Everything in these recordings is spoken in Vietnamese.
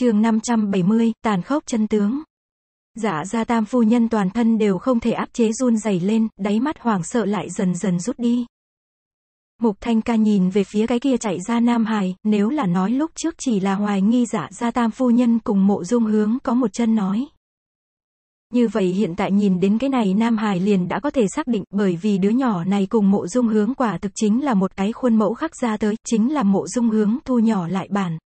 chương 570, tàn khốc chân tướng. Dạ gia tam phu nhân toàn thân đều không thể áp chế run rẩy lên, đáy mắt hoảng sợ lại dần dần rút đi. Mục Thanh ca nhìn về phía cái kia chạy ra Nam Hải, nếu là nói lúc trước chỉ là hoài nghi giả gia tam phu nhân cùng mộ dung hướng có một chân nói. Như vậy hiện tại nhìn đến cái này Nam Hải liền đã có thể xác định bởi vì đứa nhỏ này cùng mộ dung hướng quả thực chính là một cái khuôn mẫu khắc ra tới, chính là mộ dung hướng thu nhỏ lại bản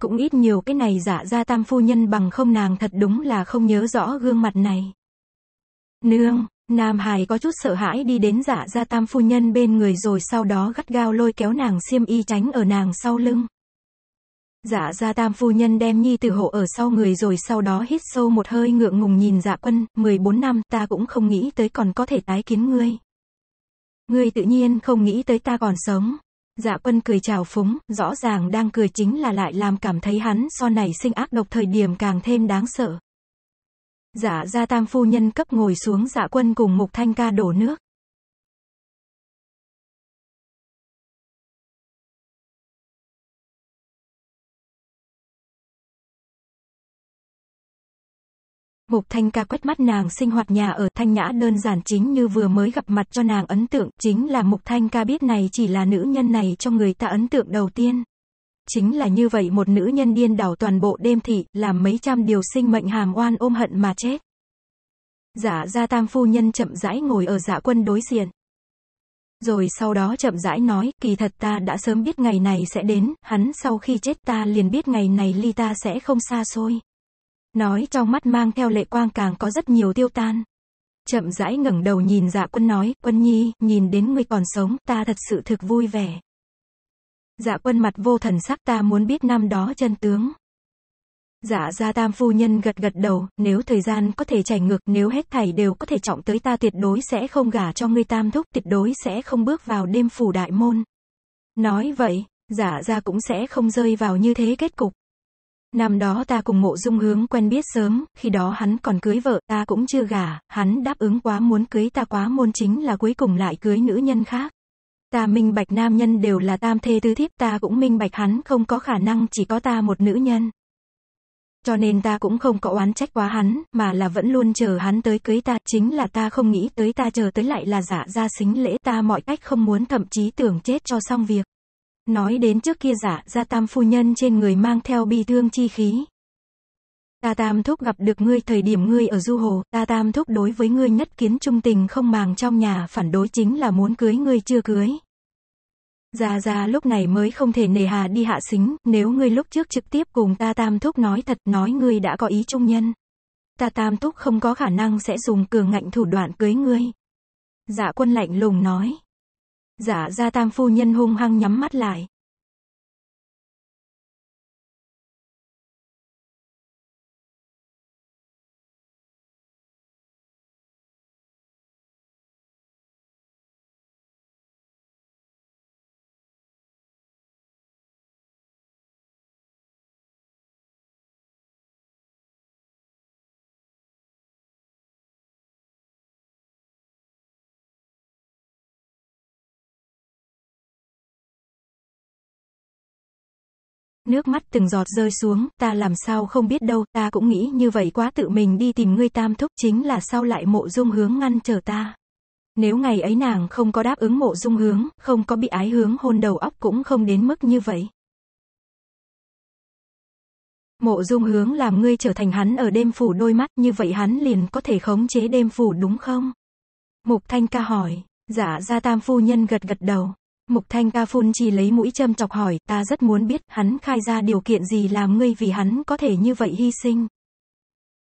cũng ít nhiều cái này giả ra tam phu nhân bằng không nàng thật đúng là không nhớ rõ gương mặt này. Nương, Nam Hải có chút sợ hãi đi đến giả ra tam phu nhân bên người rồi sau đó gắt gao lôi kéo nàng xiêm y tránh ở nàng sau lưng. Dạ ra tam phu nhân đem nhi tử hộ ở sau người rồi sau đó hít sâu một hơi ngượng ngùng nhìn dạ quân, 14 năm ta cũng không nghĩ tới còn có thể tái kiến ngươi. Ngươi tự nhiên không nghĩ tới ta còn sống. Dạ quân cười chào phúng, rõ ràng đang cười chính là lại làm cảm thấy hắn so này sinh ác độc thời điểm càng thêm đáng sợ. Dạ gia tam phu nhân cấp ngồi xuống dạ quân cùng mục thanh ca đổ nước. Mục Thanh Ca quét mắt nàng sinh hoạt nhà ở Thanh Nhã đơn giản chính như vừa mới gặp mặt cho nàng ấn tượng, chính là Mục Thanh Ca biết này chỉ là nữ nhân này cho người ta ấn tượng đầu tiên. Chính là như vậy một nữ nhân điên đảo toàn bộ đêm thị, làm mấy trăm điều sinh mệnh hàm oan ôm hận mà chết. Giả gia tam phu nhân chậm rãi ngồi ở giả dạ quân đối diện. Rồi sau đó chậm rãi nói, kỳ thật ta đã sớm biết ngày này sẽ đến, hắn sau khi chết ta liền biết ngày này ly ta sẽ không xa xôi. Nói trong mắt mang theo lệ quang càng có rất nhiều tiêu tan. Chậm rãi ngẩng đầu nhìn dạ quân nói, quân nhi, nhìn đến ngươi còn sống, ta thật sự thực vui vẻ. Dạ quân mặt vô thần sắc ta muốn biết năm đó chân tướng. Dạ gia tam phu nhân gật gật đầu, nếu thời gian có thể chảy ngược, nếu hết thảy đều có thể trọng tới ta tuyệt đối sẽ không gả cho ngươi tam thúc, tuyệt đối sẽ không bước vào đêm phủ đại môn. Nói vậy, dạ ra cũng sẽ không rơi vào như thế kết cục. Năm đó ta cùng mộ dung hướng quen biết sớm, khi đó hắn còn cưới vợ, ta cũng chưa gả, hắn đáp ứng quá muốn cưới ta quá môn chính là cuối cùng lại cưới nữ nhân khác. Ta minh bạch nam nhân đều là tam thê tứ thiếp, ta cũng minh bạch hắn không có khả năng chỉ có ta một nữ nhân. Cho nên ta cũng không có oán trách quá hắn, mà là vẫn luôn chờ hắn tới cưới ta, chính là ta không nghĩ tới ta chờ tới lại là giả ra xính lễ ta mọi cách không muốn thậm chí tưởng chết cho xong việc. Nói đến trước kia giả ra tam phu nhân trên người mang theo bi thương chi khí. Ta tam thúc gặp được ngươi thời điểm ngươi ở du hồ, ta tam thúc đối với ngươi nhất kiến trung tình không màng trong nhà phản đối chính là muốn cưới ngươi chưa cưới. già già lúc này mới không thể nề hà đi hạ xính, nếu ngươi lúc trước trực tiếp cùng ta tam thúc nói thật nói ngươi đã có ý trung nhân. Ta tam thúc không có khả năng sẽ dùng cường ngạnh thủ đoạn cưới ngươi. Dạ quân lạnh lùng nói. Giả gia tang phu nhân hung hăng nhắm mắt lại. nước mắt từng giọt rơi xuống, ta làm sao không biết đâu, ta cũng nghĩ như vậy quá tự mình đi tìm ngươi tam thúc chính là sao lại mộ dung hướng ngăn chờ ta. Nếu ngày ấy nàng không có đáp ứng mộ dung hướng, không có bị ái hướng hôn đầu óc cũng không đến mức như vậy. Mộ dung hướng làm ngươi trở thành hắn ở đêm phủ đôi mắt, như vậy hắn liền có thể khống chế đêm phủ đúng không? Mục Thanh ca hỏi, giả dạ, ra tam phu nhân gật gật đầu. Mục Thanh Ca phun chỉ lấy mũi châm chọc hỏi, ta rất muốn biết, hắn khai ra điều kiện gì làm ngươi vì hắn có thể như vậy hy sinh.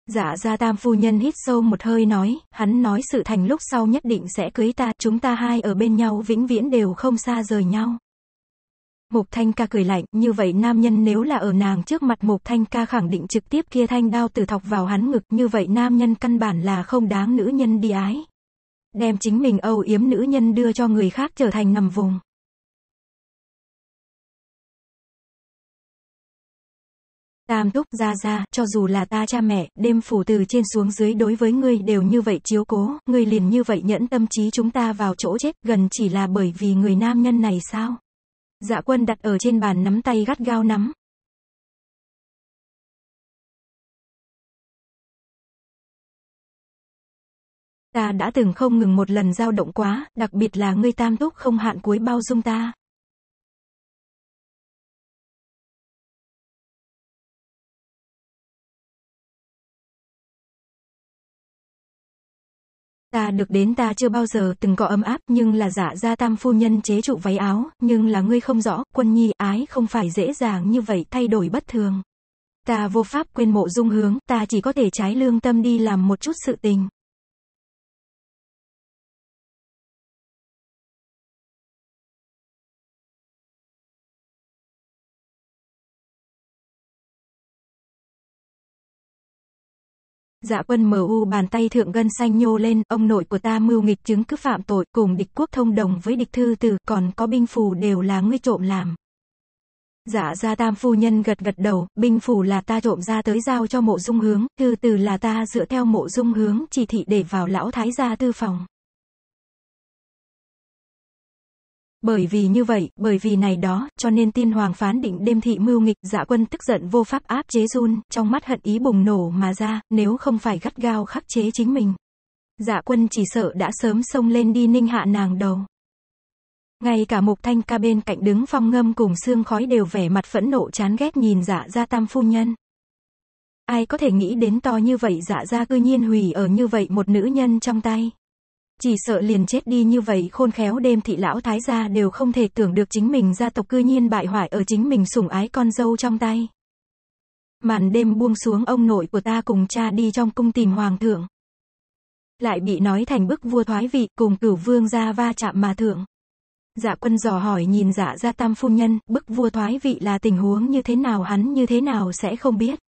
Dạ ra tam phu nhân hít sâu một hơi nói, hắn nói sự thành lúc sau nhất định sẽ cưới ta, chúng ta hai ở bên nhau vĩnh viễn đều không xa rời nhau. Mục Thanh Ca cười lạnh, như vậy nam nhân nếu là ở nàng trước mặt Mục Thanh Ca khẳng định trực tiếp kia thanh đao tử thọc vào hắn ngực, như vậy nam nhân căn bản là không đáng nữ nhân đi ái đem chính mình âu yếm nữ nhân đưa cho người khác trở thành nằm vùng. Tam túc ra ra, cho dù là ta cha mẹ, đêm phủ từ trên xuống dưới đối với ngươi đều như vậy chiếu cố, ngươi liền như vậy nhẫn tâm trí chúng ta vào chỗ chết, gần chỉ là bởi vì người nam nhân này sao? Dạ quân đặt ở trên bàn nắm tay gắt gao nắm, Ta đã từng không ngừng một lần dao động quá, đặc biệt là ngươi tam túc không hạn cuối bao dung ta. Ta được đến ta chưa bao giờ từng có ấm áp nhưng là giả ra tam phu nhân chế trụ váy áo, nhưng là ngươi không rõ, quân nhi, ái không phải dễ dàng như vậy thay đổi bất thường. Ta vô pháp quên mộ dung hướng, ta chỉ có thể trái lương tâm đi làm một chút sự tình. dạ quân MU bàn tay thượng gân xanh nhô lên, ông nội của ta mưu nghịch chứng cứ phạm tội, cùng địch quốc thông đồng với địch thư từ còn có binh phù đều là ngươi trộm làm. Dạ gia tam phu nhân gật gật đầu, binh phù là ta trộm ra tới giao cho mộ dung hướng, thư từ là ta dựa theo mộ dung hướng chỉ thị để vào lão thái gia tư phòng. Bởi vì như vậy, bởi vì này đó, cho nên tin hoàng phán định đêm thị mưu nghịch, dạ quân tức giận vô pháp áp chế run, trong mắt hận ý bùng nổ mà ra, nếu không phải gắt gao khắc chế chính mình. Dạ quân chỉ sợ đã sớm xông lên đi ninh hạ nàng đầu. Ngay cả mục thanh ca bên cạnh đứng phong ngâm cùng xương khói đều vẻ mặt phẫn nộ chán ghét nhìn dạ gia tam phu nhân. Ai có thể nghĩ đến to như vậy dạ gia cư nhiên hủy ở như vậy một nữ nhân trong tay chỉ sợ liền chết đi như vậy khôn khéo đêm thị lão thái gia đều không thể tưởng được chính mình gia tộc cư nhiên bại hoại ở chính mình sủng ái con dâu trong tay. Màn đêm buông xuống ông nội của ta cùng cha đi trong cung tìm hoàng thượng. Lại bị nói thành bức vua thoái vị cùng cửu vương ra va chạm mà thượng. Dạ quân dò hỏi nhìn dạ gia tam phu nhân, bức vua thoái vị là tình huống như thế nào hắn như thế nào sẽ không biết.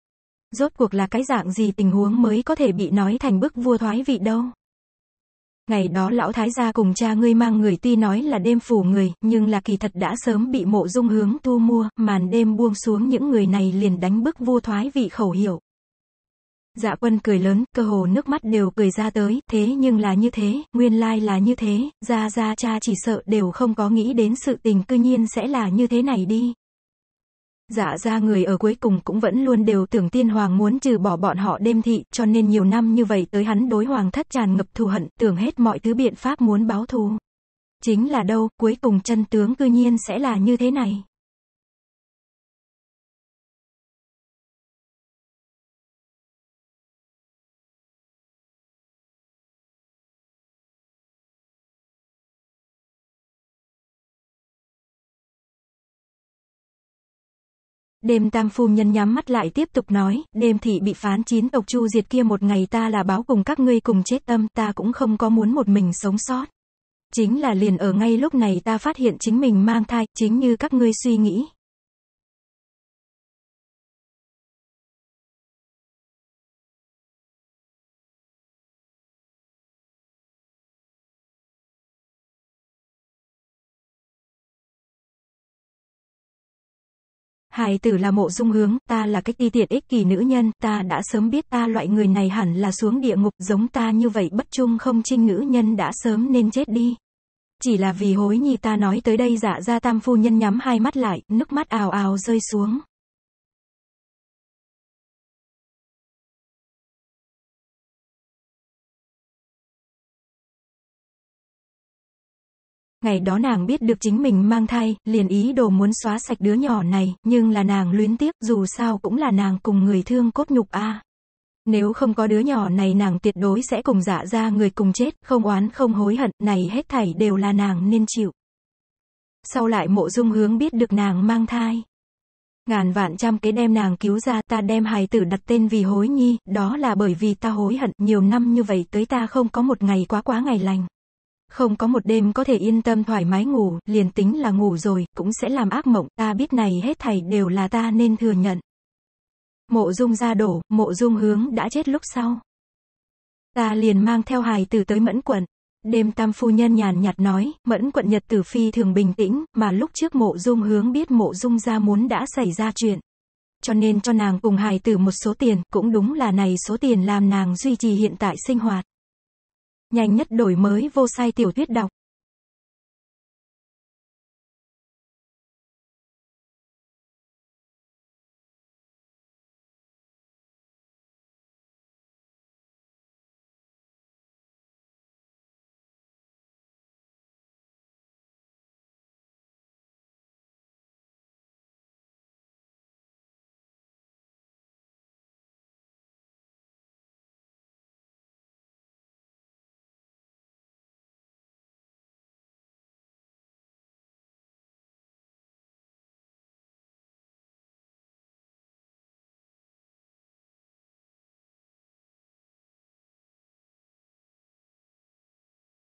Rốt cuộc là cái dạng gì tình huống mới có thể bị nói thành bức vua thoái vị đâu. Ngày đó lão thái gia cùng cha ngươi mang người tuy nói là đêm phủ người, nhưng là kỳ thật đã sớm bị mộ dung hướng thu mua, màn đêm buông xuống những người này liền đánh bức vô thoái vị khẩu hiệu. Dạ quân cười lớn, cơ hồ nước mắt đều cười ra tới, thế nhưng là như thế, nguyên lai là như thế, ra ra cha chỉ sợ đều không có nghĩ đến sự tình cư nhiên sẽ là như thế này đi. Dạ ra người ở cuối cùng cũng vẫn luôn đều tưởng tiên hoàng muốn trừ bỏ bọn họ đêm thị, cho nên nhiều năm như vậy tới hắn đối hoàng thất tràn ngập thù hận, tưởng hết mọi thứ biện pháp muốn báo thù. Chính là đâu, cuối cùng chân tướng cư nhiên sẽ là như thế này. Đêm tam phu nhân nhắm mắt lại tiếp tục nói, đêm thị bị phán chín tộc chu diệt kia một ngày ta là báo cùng các ngươi cùng chết tâm ta cũng không có muốn một mình sống sót. Chính là liền ở ngay lúc này ta phát hiện chính mình mang thai, chính như các ngươi suy nghĩ, Hài tử là mộ dung hướng, ta là cách ti tiện ích kỳ nữ nhân, ta đã sớm biết ta loại người này hẳn là xuống địa ngục, giống ta như vậy bất chung không trinh nữ nhân đã sớm nên chết đi. Chỉ là vì hối nhi ta nói tới đây dạ ra tam phu nhân nhắm hai mắt lại, nước mắt ào ào rơi xuống. Ngày đó nàng biết được chính mình mang thai, liền ý đồ muốn xóa sạch đứa nhỏ này, nhưng là nàng luyến tiếc, dù sao cũng là nàng cùng người thương cốt nhục a. Nếu không có đứa nhỏ này nàng tuyệt đối sẽ cùng dạ ra người cùng chết, không oán không hối hận, này hết thảy đều là nàng nên chịu. Sau lại mộ dung hướng biết được nàng mang thai. Ngàn vạn trăm cái đem nàng cứu ra ta đem hài tử đặt tên vì hối nhi, đó là bởi vì ta hối hận nhiều năm như vậy tới ta không có một ngày quá quá ngày lành. Không có một đêm có thể yên tâm thoải mái ngủ, liền tính là ngủ rồi, cũng sẽ làm ác mộng, ta biết này hết thảy đều là ta nên thừa nhận. Mộ dung ra đổ, mộ dung hướng đã chết lúc sau. Ta liền mang theo hài tử tới mẫn quận. Đêm tam phu nhân nhàn nhạt nói, mẫn quận nhật tử phi thường bình tĩnh, mà lúc trước mộ dung hướng biết mộ dung ra muốn đã xảy ra chuyện. Cho nên cho nàng cùng hài tử một số tiền, cũng đúng là này số tiền làm nàng duy trì hiện tại sinh hoạt nhanh nhất đổi mới vô sai tiểu thuyết đọc.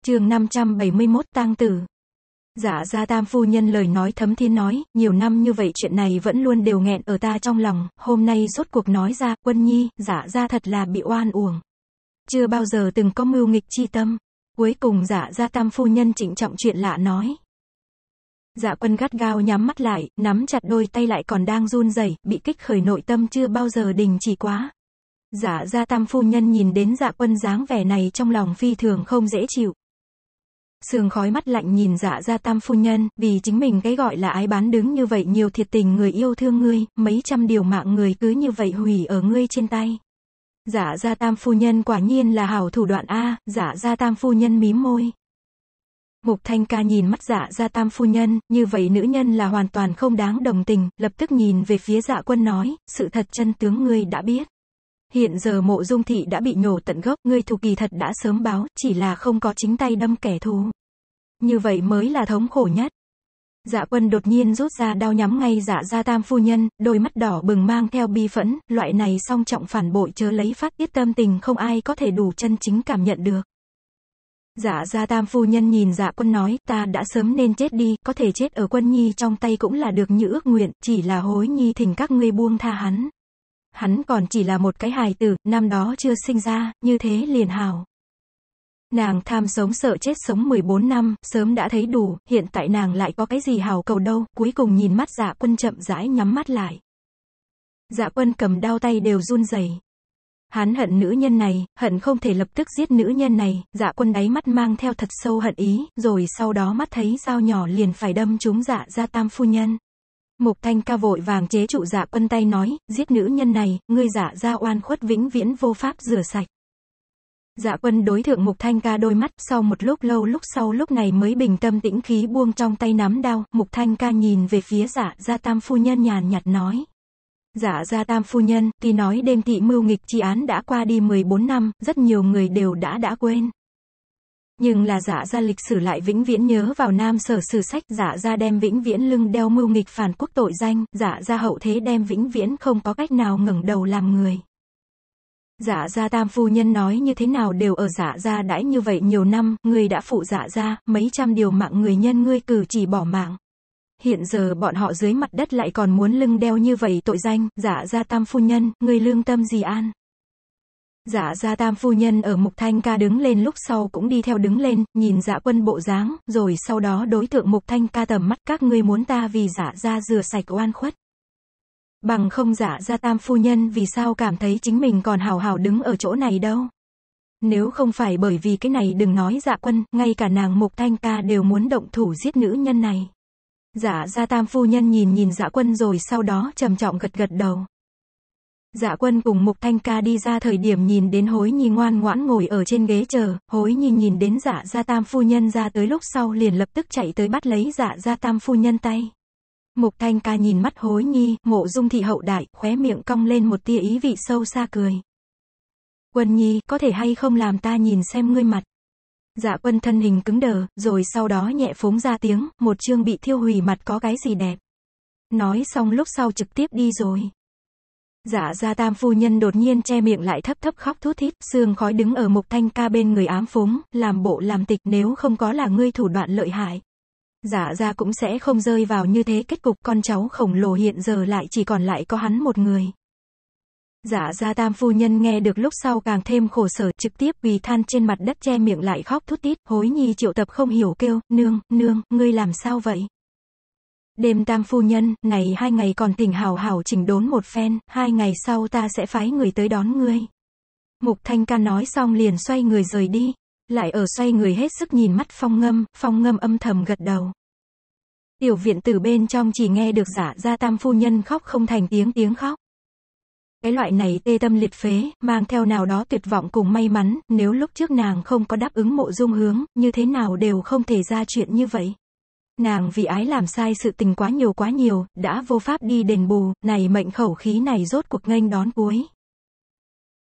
chương 571 tang tử. Giả ra tam phu nhân lời nói thấm thiên nói, nhiều năm như vậy chuyện này vẫn luôn đều nghẹn ở ta trong lòng, hôm nay rốt cuộc nói ra, quân nhi, giả ra thật là bị oan uổng. Chưa bao giờ từng có mưu nghịch chi tâm. Cuối cùng giả ra tam phu nhân trịnh trọng chuyện lạ nói. Dạ quân gắt gao nhắm mắt lại, nắm chặt đôi tay lại còn đang run rẩy, bị kích khởi nội tâm chưa bao giờ đình chỉ quá. Giả ra tam phu nhân nhìn đến dạ quân dáng vẻ này trong lòng phi thường không dễ chịu sương khói mắt lạnh nhìn dạ gia tam phu nhân, vì chính mình cái gọi là ái bán đứng như vậy nhiều thiệt tình người yêu thương ngươi, mấy trăm điều mạng người cứ như vậy hủy ở ngươi trên tay. Dạ gia tam phu nhân quả nhiên là hảo thủ đoạn A, dạ gia tam phu nhân mím môi. Mục Thanh Ca nhìn mắt dạ gia tam phu nhân, như vậy nữ nhân là hoàn toàn không đáng đồng tình, lập tức nhìn về phía dạ quân nói, sự thật chân tướng ngươi đã biết. Hiện giờ mộ dung thị đã bị nhổ tận gốc, ngươi thù kỳ thật đã sớm báo, chỉ là không có chính tay đâm kẻ thù. Như vậy mới là thống khổ nhất. Dạ quân đột nhiên rút ra đao nhắm ngay dạ gia tam phu nhân, đôi mắt đỏ bừng mang theo bi phẫn, loại này song trọng phản bội chớ lấy phát tiết tâm tình không ai có thể đủ chân chính cảm nhận được. Dạ gia tam phu nhân nhìn dạ quân nói, ta đã sớm nên chết đi, có thể chết ở quân nhi trong tay cũng là được như ước nguyện, chỉ là hối nhi thỉnh các ngươi buông tha hắn. Hắn còn chỉ là một cái hài tử, năm đó chưa sinh ra, như thế liền hảo. Nàng tham sống sợ chết sống 14 năm, sớm đã thấy đủ, hiện tại nàng lại có cái gì hào cầu đâu, cuối cùng nhìn mắt dạ quân chậm rãi nhắm mắt lại. Dạ quân cầm đau tay đều run rẩy. Hắn hận nữ nhân này, hận không thể lập tức giết nữ nhân này, dạ quân đáy mắt mang theo thật sâu hận ý, rồi sau đó mắt thấy dao nhỏ liền phải đâm trúng dạ ra tam phu nhân. Mục thanh ca vội vàng chế trụ dạ quân tay nói, giết nữ nhân này, ngươi dạ ra oan khuất vĩnh viễn vô pháp rửa sạch. Dạ quân đối thượng Mục Thanh ca đôi mắt, sau một lúc lâu lúc sau lúc này mới bình tâm tĩnh khí buông trong tay nắm đao, Mục Thanh ca nhìn về phía dạ gia tam phu nhân nhàn nhạt nói. Dạ gia tam phu nhân, tuy nói đêm thị mưu nghịch chi án đã qua đi 14 năm, rất nhiều người đều đã đã quên. Nhưng là giả dạ gia lịch sử lại vĩnh viễn nhớ vào nam sở sử sách, giả dạ gia đem vĩnh viễn lưng đeo mưu nghịch phản quốc tội danh, giả dạ gia hậu thế đem vĩnh viễn không có cách nào ngẩng đầu làm người. Dạ gia tam phu nhân nói như thế nào đều ở dạ gia đãi như vậy nhiều năm, người đã phụ dạ gia, mấy trăm điều mạng người nhân ngươi cử chỉ bỏ mạng. Hiện giờ bọn họ dưới mặt đất lại còn muốn lưng đeo như vậy tội danh, dạ gia tam phu nhân, người lương tâm gì an. Dạ gia tam phu nhân ở mục thanh ca đứng lên lúc sau cũng đi theo đứng lên, nhìn dạ quân bộ dáng, rồi sau đó đối tượng mục thanh ca tầm mắt các ngươi muốn ta vì dạ gia rửa sạch oan khuất. Bằng không giả ra tam phu nhân vì sao cảm thấy chính mình còn hào hào đứng ở chỗ này đâu. Nếu không phải bởi vì cái này đừng nói dạ quân, ngay cả nàng mục thanh ca đều muốn động thủ giết nữ nhân này. Dạ gia tam phu nhân nhìn nhìn dạ quân rồi sau đó trầm trọng gật gật đầu. Dạ quân cùng mục thanh ca đi ra thời điểm nhìn đến hối nhi ngoan ngoãn ngồi ở trên ghế chờ, hối nhi nhìn đến dạ gia tam phu nhân ra tới lúc sau liền lập tức chạy tới bắt lấy dạ gia tam phu nhân tay. Mục Thanh Ca nhìn mắt hối nhi, mộ dung thị hậu đại, khóe miệng cong lên một tia ý vị sâu xa cười. Quân nhi, có thể hay không làm ta nhìn xem ngươi mặt. Dạ quân thân hình cứng đờ, rồi sau đó nhẹ phúng ra tiếng, một chương bị thiêu hủy mặt có cái gì đẹp. Nói xong lúc sau trực tiếp đi rồi. Dạ gia tam phu nhân đột nhiên che miệng lại thấp thấp khóc thút thít, xương khói đứng ở mục thanh ca bên người ám phúng, làm bộ làm tịch nếu không có là ngươi thủ đoạn lợi hại, giả ra cũng sẽ không rơi vào như thế kết cục con cháu khổng lồ hiện giờ lại chỉ còn lại có hắn một người. Giả ra tam phu nhân nghe được lúc sau càng thêm khổ sở trực tiếp vì than trên mặt đất che miệng lại khóc thút tít, hối nhi triệu tập không hiểu kêu, nương, nương, ngươi làm sao vậy? Đêm tam phu nhân, này hai ngày còn tỉnh hào hào chỉnh đốn một phen, hai ngày sau ta sẽ phái người tới đón ngươi. Mục Thanh ca nói xong liền xoay người rời đi. Lại ở xoay người hết sức nhìn mắt phong ngâm, phong ngâm âm thầm gật đầu. Tiểu viện từ bên trong chỉ nghe được giả ra tam phu nhân khóc không thành tiếng tiếng khóc. Cái loại này tê tâm liệt phế, mang theo nào đó tuyệt vọng cùng may mắn, nếu lúc trước nàng không có đáp ứng mộ dung hướng, như thế nào đều không thể ra chuyện như vậy. Nàng vì ái làm sai sự tình quá nhiều quá nhiều, đã vô pháp đi đền bù, này mệnh khẩu khí này rốt cuộc nghênh đón cuối.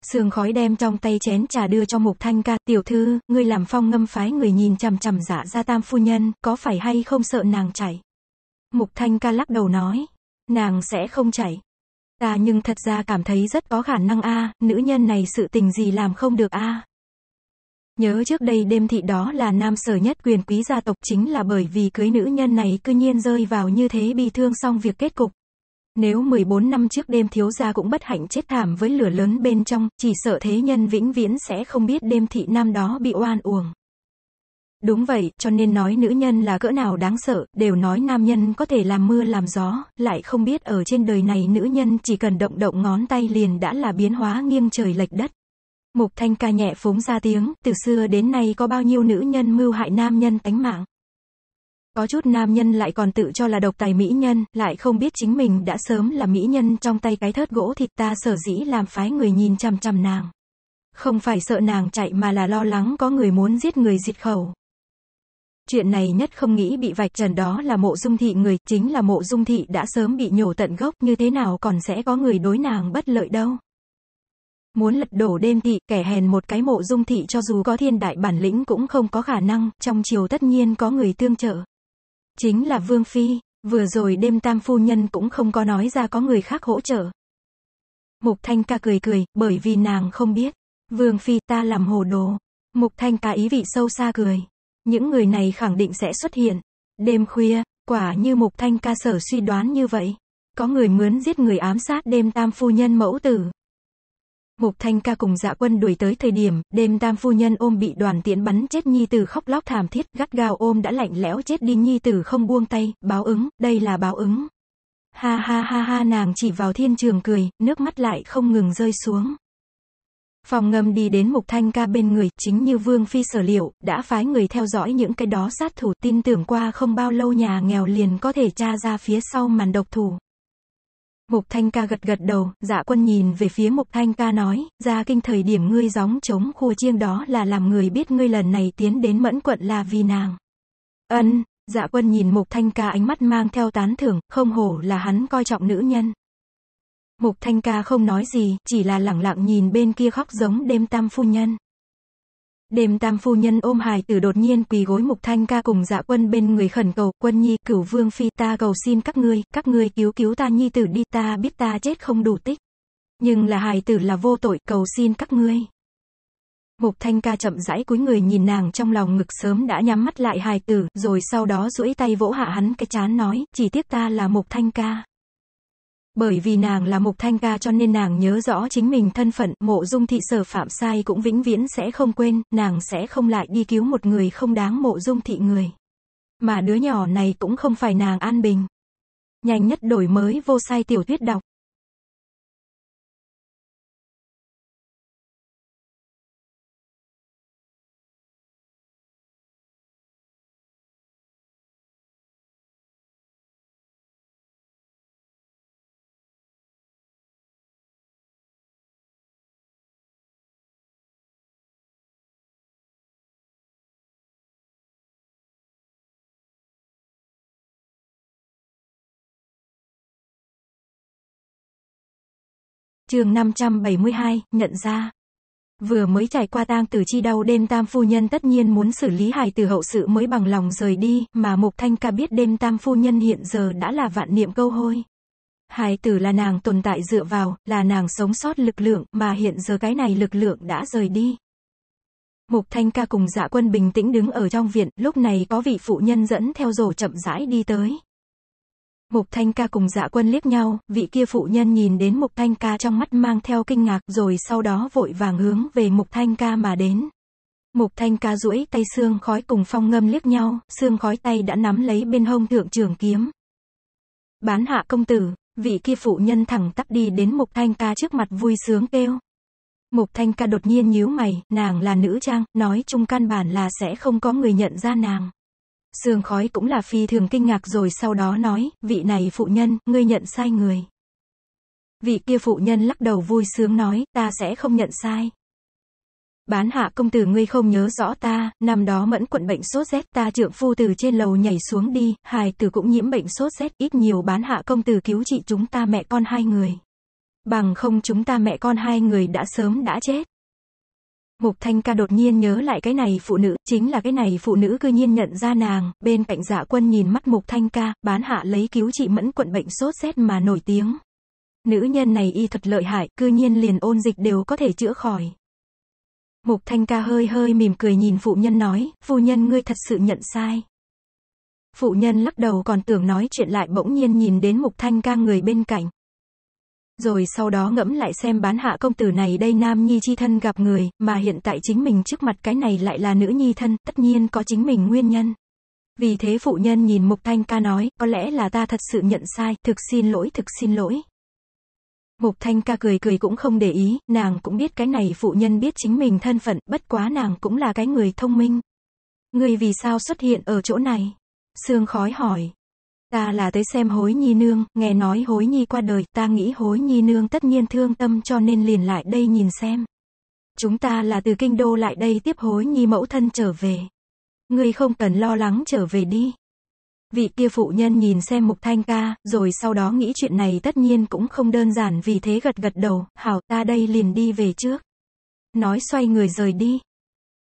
Sương khói đem trong tay chén trà đưa cho Mục Thanh ca, tiểu thư, ngươi làm phong ngâm phái người nhìn chằm chằm dạ giả ra tam phu nhân, có phải hay không sợ nàng chảy? Mục Thanh ca lắc đầu nói, nàng sẽ không chảy. Ta nhưng thật ra cảm thấy rất có khả năng a, nữ nhân này sự tình gì làm không được a. Nhớ trước đây đêm thị đó là nam sở nhất quyền quý gia tộc chính là bởi vì cưới nữ nhân này cư nhiên rơi vào như thế bị thương xong việc kết cục. Nếu 14 năm trước đêm thiếu gia cũng bất hạnh chết thảm với lửa lớn bên trong, chỉ sợ thế nhân vĩnh viễn sẽ không biết đêm thị nam đó bị oan uổng. Đúng vậy, cho nên nói nữ nhân là cỡ nào đáng sợ, đều nói nam nhân có thể làm mưa làm gió, lại không biết ở trên đời này nữ nhân chỉ cần động động ngón tay liền đã là biến hóa nghiêng trời lệch đất. Mục Thanh ca nhẹ phúng ra tiếng, từ xưa đến nay có bao nhiêu nữ nhân mưu hại nam nhân tánh mạng. Có chút nam nhân lại còn tự cho là độc tài mỹ nhân, lại không biết chính mình đã sớm là mỹ nhân trong tay cái thớt gỗ thịt ta sở dĩ làm phái người nhìn chằm chằm nàng. Không phải sợ nàng chạy mà là lo lắng có người muốn giết người diệt khẩu. Chuyện này nhất không nghĩ bị vạch trần đó là mộ dung thị người, chính là mộ dung thị đã sớm bị nhổ tận gốc như thế nào còn sẽ có người đối nàng bất lợi đâu. Muốn lật đổ đêm thị, kẻ hèn một cái mộ dung thị cho dù có thiên đại bản lĩnh cũng không có khả năng, trong chiều tất nhiên có người tương trợ. Chính là Vương Phi, vừa rồi đêm tam phu nhân cũng không có nói ra có người khác hỗ trợ. Mục Thanh ca cười cười, bởi vì nàng không biết. Vương Phi ta làm hồ đồ. Mục Thanh ca ý vị sâu xa cười. Những người này khẳng định sẽ xuất hiện. Đêm khuya, quả như Mục Thanh ca sở suy đoán như vậy. Có người mướn giết người ám sát đêm tam phu nhân mẫu tử. Mục Thanh Ca cùng dạ quân đuổi tới thời điểm, đêm tam phu nhân ôm bị đoàn tiễn bắn chết nhi tử khóc lóc thảm thiết, gắt gao ôm đã lạnh lẽo chết đi nhi tử không buông tay, báo ứng, đây là báo ứng. Ha ha ha ha nàng chỉ vào thiên trường cười, nước mắt lại không ngừng rơi xuống. Phòng ngầm đi đến Mục Thanh Ca bên người, chính như Vương Phi sở liệu, đã phái người theo dõi những cái đó sát thủ tin tưởng qua không bao lâu nhà nghèo liền có thể tra ra phía sau màn độc thủ. Mục Thanh Ca gật gật đầu, dạ quân nhìn về phía Mục Thanh Ca nói, ra kinh thời điểm ngươi gióng chống khua chiêng đó là làm người biết ngươi lần này tiến đến mẫn quận là vì nàng. Ân, dạ quân nhìn Mục Thanh Ca ánh mắt mang theo tán thưởng, không hổ là hắn coi trọng nữ nhân. Mục Thanh Ca không nói gì, chỉ là lẳng lặng nhìn bên kia khóc giống đêm tam phu nhân. Đêm tam phu nhân ôm hài tử đột nhiên quỳ gối mục thanh ca cùng dạ quân bên người khẩn cầu, quân nhi, cửu vương phi ta cầu xin các ngươi, các ngươi cứu cứu ta nhi tử đi ta biết ta chết không đủ tích. Nhưng là hài tử là vô tội, cầu xin các ngươi. Mục thanh ca chậm rãi cúi người nhìn nàng trong lòng ngực sớm đã nhắm mắt lại hài tử, rồi sau đó duỗi tay vỗ hạ hắn cái chán nói, chỉ tiếc ta là mục thanh ca. Bởi vì nàng là Mục Thanh Ca cho nên nàng nhớ rõ chính mình thân phận, mộ dung thị sở phạm sai cũng vĩnh viễn sẽ không quên, nàng sẽ không lại đi cứu một người không đáng mộ dung thị người. Mà đứa nhỏ này cũng không phải nàng an bình. Nhanh nhất đổi mới vô sai tiểu thuyết đọc. chương 572, nhận ra. Vừa mới trải qua tang tử chi đau đêm tam phu nhân tất nhiên muốn xử lý hài từ hậu sự mới bằng lòng rời đi, mà Mục Thanh ca biết đêm tam phu nhân hiện giờ đã là vạn niệm câu hôi. Hài tử là nàng tồn tại dựa vào, là nàng sống sót lực lượng, mà hiện giờ cái này lực lượng đã rời đi. Mục Thanh ca cùng dạ quân bình tĩnh đứng ở trong viện, lúc này có vị phụ nhân dẫn theo rổ chậm rãi đi tới, Mục Thanh Ca cùng dạ quân liếc nhau, vị kia phụ nhân nhìn đến Mục Thanh Ca trong mắt mang theo kinh ngạc rồi sau đó vội vàng hướng về Mục Thanh Ca mà đến. Mục Thanh Ca duỗi tay xương khói cùng phong ngâm liếc nhau, xương khói tay đã nắm lấy bên hông thượng trường kiếm. Bán hạ công tử, vị kia phụ nhân thẳng tắp đi đến Mục Thanh Ca trước mặt vui sướng kêu. Mục Thanh Ca đột nhiên nhíu mày, nàng là nữ trang, nói chung căn bản là sẽ không có người nhận ra nàng. Sương khói cũng là phi thường kinh ngạc rồi sau đó nói, vị này phụ nhân, ngươi nhận sai người. Vị kia phụ nhân lắc đầu vui sướng nói, ta sẽ không nhận sai. Bán hạ công tử ngươi không nhớ rõ ta, năm đó mẫn quận bệnh sốt rét ta trượng phu từ trên lầu nhảy xuống đi, hài tử cũng nhiễm bệnh sốt rét ít nhiều bán hạ công tử cứu trị chúng ta mẹ con hai người. Bằng không chúng ta mẹ con hai người đã sớm đã chết. Mục Thanh Ca đột nhiên nhớ lại cái này phụ nữ, chính là cái này phụ nữ cư nhiên nhận ra nàng, bên cạnh dạ quân nhìn mắt Mục Thanh Ca, bán hạ lấy cứu trị mẫn quận bệnh sốt rét mà nổi tiếng. Nữ nhân này y thật lợi hại, cư nhiên liền ôn dịch đều có thể chữa khỏi. Mục Thanh Ca hơi hơi mỉm cười nhìn phụ nhân nói, phu nhân ngươi thật sự nhận sai. Phụ nhân lắc đầu còn tưởng nói chuyện lại bỗng nhiên nhìn đến Mục Thanh Ca người bên cạnh rồi sau đó ngẫm lại xem bán hạ công tử này đây nam nhi chi thân gặp người, mà hiện tại chính mình trước mặt cái này lại là nữ nhi thân, tất nhiên có chính mình nguyên nhân. Vì thế phụ nhân nhìn Mục Thanh ca nói, có lẽ là ta thật sự nhận sai, thực xin lỗi, thực xin lỗi. Mục Thanh ca cười cười cũng không để ý, nàng cũng biết cái này phụ nhân biết chính mình thân phận, bất quá nàng cũng là cái người thông minh. Người vì sao xuất hiện ở chỗ này? Sương khói hỏi, Ta là tới xem hối nhi nương, nghe nói hối nhi qua đời, ta nghĩ hối nhi nương tất nhiên thương tâm cho nên liền lại đây nhìn xem. Chúng ta là từ kinh đô lại đây tiếp hối nhi mẫu thân trở về. Ngươi không cần lo lắng trở về đi. Vị kia phụ nhân nhìn xem mục thanh ca, rồi sau đó nghĩ chuyện này tất nhiên cũng không đơn giản vì thế gật gật đầu, hảo ta đây liền đi về trước. Nói xoay người rời đi.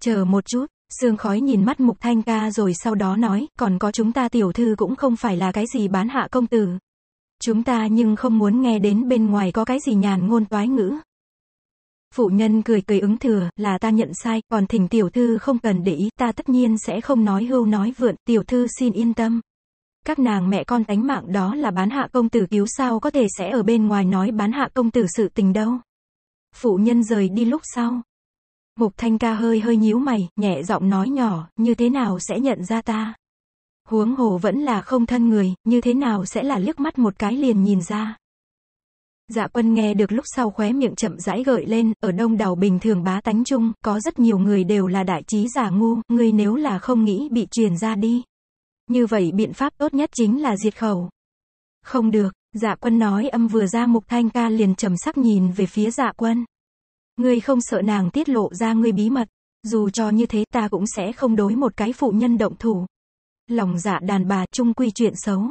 Chờ một chút, Sương khói nhìn mắt Mục Thanh ca rồi sau đó nói, còn có chúng ta tiểu thư cũng không phải là cái gì bán hạ công tử. Chúng ta nhưng không muốn nghe đến bên ngoài có cái gì nhàn ngôn toái ngữ. Phụ nhân cười cười ứng thừa, là ta nhận sai, còn thỉnh tiểu thư không cần để ý, ta tất nhiên sẽ không nói hưu nói vượn, tiểu thư xin yên tâm. Các nàng mẹ con tánh mạng đó là bán hạ công tử cứu sao có thể sẽ ở bên ngoài nói bán hạ công tử sự tình đâu. Phụ nhân rời đi lúc sau, Mục Thanh Ca hơi hơi nhíu mày, nhẹ giọng nói nhỏ, như thế nào sẽ nhận ra ta? Huống hồ vẫn là không thân người, như thế nào sẽ là liếc mắt một cái liền nhìn ra? Dạ quân nghe được lúc sau khóe miệng chậm rãi gợi lên, ở đông đảo bình thường bá tánh chung, có rất nhiều người đều là đại trí giả ngu, người nếu là không nghĩ bị truyền ra đi. Như vậy biện pháp tốt nhất chính là diệt khẩu. Không được, dạ quân nói âm vừa ra mục thanh ca liền trầm sắc nhìn về phía dạ quân. Ngươi không sợ nàng tiết lộ ra ngươi bí mật, dù cho như thế ta cũng sẽ không đối một cái phụ nhân động thủ. Lòng dạ đàn bà chung quy chuyện xấu.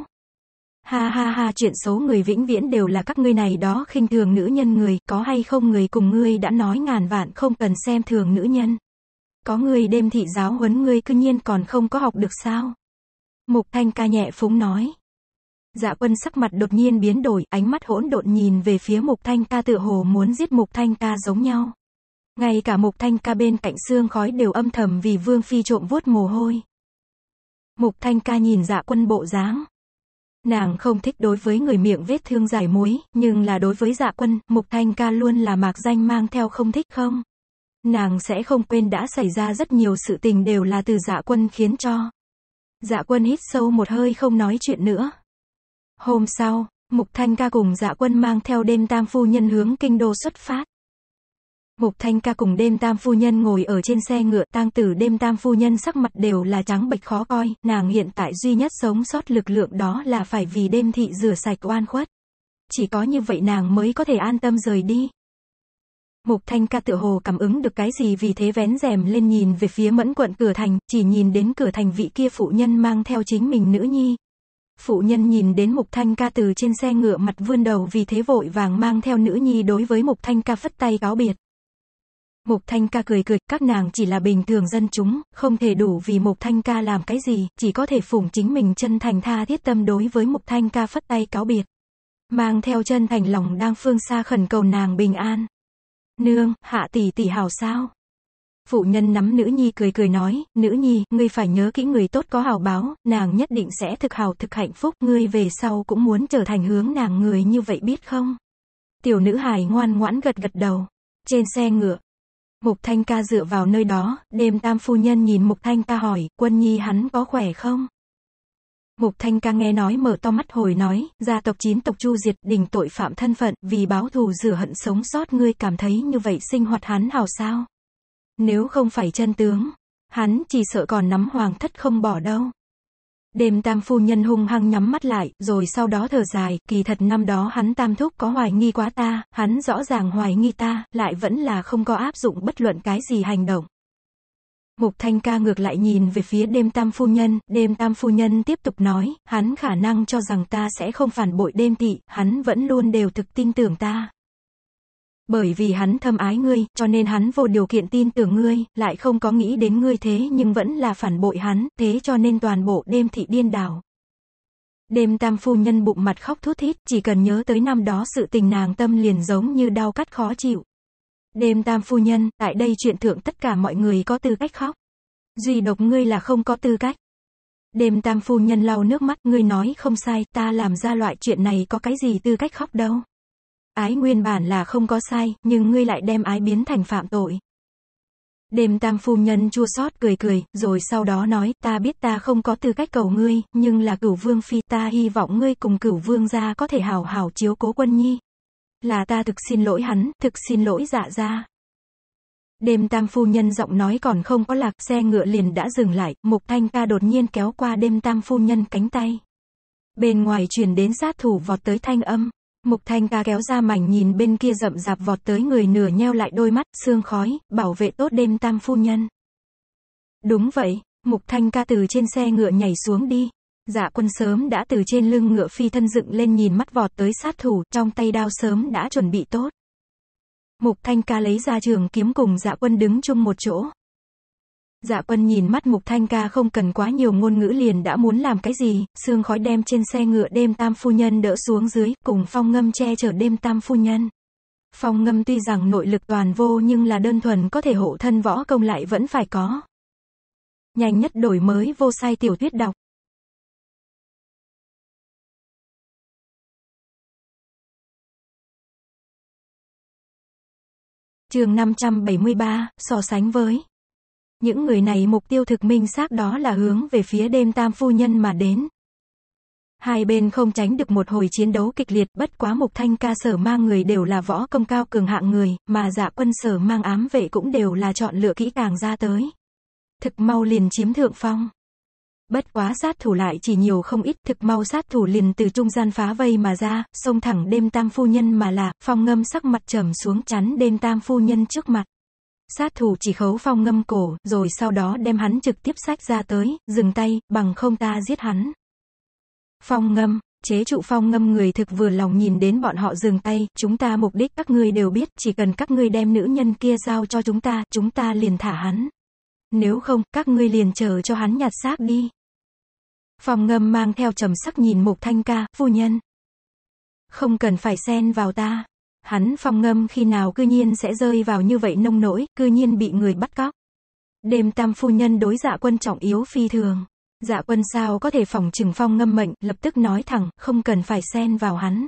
Ha ha ha chuyện xấu người vĩnh viễn đều là các ngươi này đó khinh thường nữ nhân người, có hay không người cùng ngươi đã nói ngàn vạn không cần xem thường nữ nhân. Có người đêm thị giáo huấn ngươi cư nhiên còn không có học được sao. Mục Thanh ca nhẹ phúng nói. Dạ quân sắc mặt đột nhiên biến đổi, ánh mắt hỗn độn nhìn về phía mục thanh ca tự hồ muốn giết mục thanh ca giống nhau. Ngay cả mục thanh ca bên cạnh xương khói đều âm thầm vì vương phi trộm vuốt mồ hôi. Mục thanh ca nhìn dạ quân bộ dáng. Nàng không thích đối với người miệng vết thương giải muối, nhưng là đối với dạ quân, mục thanh ca luôn là mạc danh mang theo không thích không. Nàng sẽ không quên đã xảy ra rất nhiều sự tình đều là từ dạ quân khiến cho. Dạ quân hít sâu một hơi không nói chuyện nữa. Hôm sau, Mục Thanh Ca cùng dạ quân mang theo đêm tam phu nhân hướng kinh đô xuất phát. Mục Thanh Ca cùng đêm tam phu nhân ngồi ở trên xe ngựa tang tử đêm tam phu nhân sắc mặt đều là trắng bệch khó coi, nàng hiện tại duy nhất sống sót lực lượng đó là phải vì đêm thị rửa sạch oan khuất. Chỉ có như vậy nàng mới có thể an tâm rời đi. Mục Thanh Ca tự hồ cảm ứng được cái gì vì thế vén rèm lên nhìn về phía mẫn quận cửa thành, chỉ nhìn đến cửa thành vị kia phụ nhân mang theo chính mình nữ nhi, Phụ nhân nhìn đến Mục Thanh ca từ trên xe ngựa mặt vươn đầu vì thế vội vàng mang theo nữ nhi đối với Mục Thanh ca phất tay cáo biệt. Mục Thanh ca cười cười, các nàng chỉ là bình thường dân chúng, không thể đủ vì Mục Thanh ca làm cái gì, chỉ có thể phủng chính mình chân thành tha thiết tâm đối với Mục Thanh ca phất tay cáo biệt. Mang theo chân thành lòng đang phương xa khẩn cầu nàng bình an. Nương, hạ tỷ tỷ hảo sao? Phụ nhân nắm nữ nhi cười cười nói, nữ nhi, ngươi phải nhớ kỹ người tốt có hào báo, nàng nhất định sẽ thực hào thực hạnh phúc, ngươi về sau cũng muốn trở thành hướng nàng người như vậy biết không? Tiểu nữ hài ngoan ngoãn gật gật đầu. Trên xe ngựa, Mục Thanh ca dựa vào nơi đó, đêm tam phu nhân nhìn Mục Thanh ca hỏi, quân nhi hắn có khỏe không? Mục Thanh ca nghe nói mở to mắt hồi nói, gia tộc chín tộc chu diệt đình tội phạm thân phận, vì báo thù rửa hận sống sót ngươi cảm thấy như vậy sinh hoạt hắn hào sao? Nếu không phải chân tướng, hắn chỉ sợ còn nắm hoàng thất không bỏ đâu. Đêm tam phu nhân hung hăng nhắm mắt lại, rồi sau đó thở dài, kỳ thật năm đó hắn tam thúc có hoài nghi quá ta, hắn rõ ràng hoài nghi ta, lại vẫn là không có áp dụng bất luận cái gì hành động. Mục Thanh ca ngược lại nhìn về phía đêm tam phu nhân, đêm tam phu nhân tiếp tục nói, hắn khả năng cho rằng ta sẽ không phản bội đêm tị, hắn vẫn luôn đều thực tin tưởng ta, bởi vì hắn thâm ái ngươi, cho nên hắn vô điều kiện tin tưởng ngươi, lại không có nghĩ đến ngươi thế nhưng vẫn là phản bội hắn, thế cho nên toàn bộ đêm thị điên đảo. Đêm tam phu nhân bụng mặt khóc thút thít, chỉ cần nhớ tới năm đó sự tình nàng tâm liền giống như đau cắt khó chịu. Đêm tam phu nhân, tại đây chuyện thượng tất cả mọi người có tư cách khóc. Duy độc ngươi là không có tư cách. Đêm tam phu nhân lau nước mắt, ngươi nói không sai, ta làm ra loại chuyện này có cái gì tư cách khóc đâu. Ái nguyên bản là không có sai, nhưng ngươi lại đem ái biến thành phạm tội. Đêm tam phu nhân chua xót cười cười, rồi sau đó nói, ta biết ta không có tư cách cầu ngươi, nhưng là cửu vương phi ta hy vọng ngươi cùng cửu vương gia có thể hào hào chiếu cố quân nhi. Là ta thực xin lỗi hắn, thực xin lỗi dạ ra. Đêm tam phu nhân giọng nói còn không có lạc, xe ngựa liền đã dừng lại, mục thanh ca đột nhiên kéo qua đêm tam phu nhân cánh tay. Bên ngoài truyền đến sát thủ vọt tới thanh âm. Mục Thanh ca kéo ra mảnh nhìn bên kia rậm rạp vọt tới người nửa nheo lại đôi mắt, sương khói, bảo vệ tốt đêm tam phu nhân. Đúng vậy, Mục Thanh ca từ trên xe ngựa nhảy xuống đi. Dạ quân sớm đã từ trên lưng ngựa phi thân dựng lên nhìn mắt vọt tới sát thủ, trong tay đao sớm đã chuẩn bị tốt. Mục Thanh ca lấy ra trường kiếm cùng dạ quân đứng chung một chỗ. Dạ quân nhìn mắt Mục Thanh Ca không cần quá nhiều ngôn ngữ liền đã muốn làm cái gì, sương khói đem trên xe ngựa đêm tam phu nhân đỡ xuống dưới, cùng phong ngâm che chở đêm tam phu nhân. Phong ngâm tuy rằng nội lực toàn vô nhưng là đơn thuần có thể hộ thân võ công lại vẫn phải có. Nhanh nhất đổi mới vô sai tiểu thuyết đọc. Trường 573, so sánh với những người này mục tiêu thực minh xác đó là hướng về phía đêm tam phu nhân mà đến. Hai bên không tránh được một hồi chiến đấu kịch liệt, bất quá mục thanh ca sở mang người đều là võ công cao cường hạng người, mà dạ quân sở mang ám vệ cũng đều là chọn lựa kỹ càng ra tới. Thực mau liền chiếm thượng phong. Bất quá sát thủ lại chỉ nhiều không ít, thực mau sát thủ liền từ trung gian phá vây mà ra, xông thẳng đêm tam phu nhân mà là, phong ngâm sắc mặt trầm xuống chắn đêm tam phu nhân trước mặt. Sát thủ chỉ khấu phong ngâm cổ, rồi sau đó đem hắn trực tiếp sách ra tới, dừng tay, bằng không ta giết hắn. Phong ngâm, chế trụ phong ngâm người thực vừa lòng nhìn đến bọn họ dừng tay, chúng ta mục đích các ngươi đều biết, chỉ cần các ngươi đem nữ nhân kia giao cho chúng ta, chúng ta liền thả hắn. Nếu không, các ngươi liền chờ cho hắn nhặt xác đi. Phong ngâm mang theo trầm sắc nhìn mục thanh ca, phu nhân. Không cần phải xen vào ta. Hắn phong ngâm khi nào cư nhiên sẽ rơi vào như vậy nông nỗi, cư nhiên bị người bắt cóc. Đêm tam phu nhân đối dạ quân trọng yếu phi thường. Dạ quân sao có thể phòng trừng phong ngâm mệnh, lập tức nói thẳng, không cần phải xen vào hắn.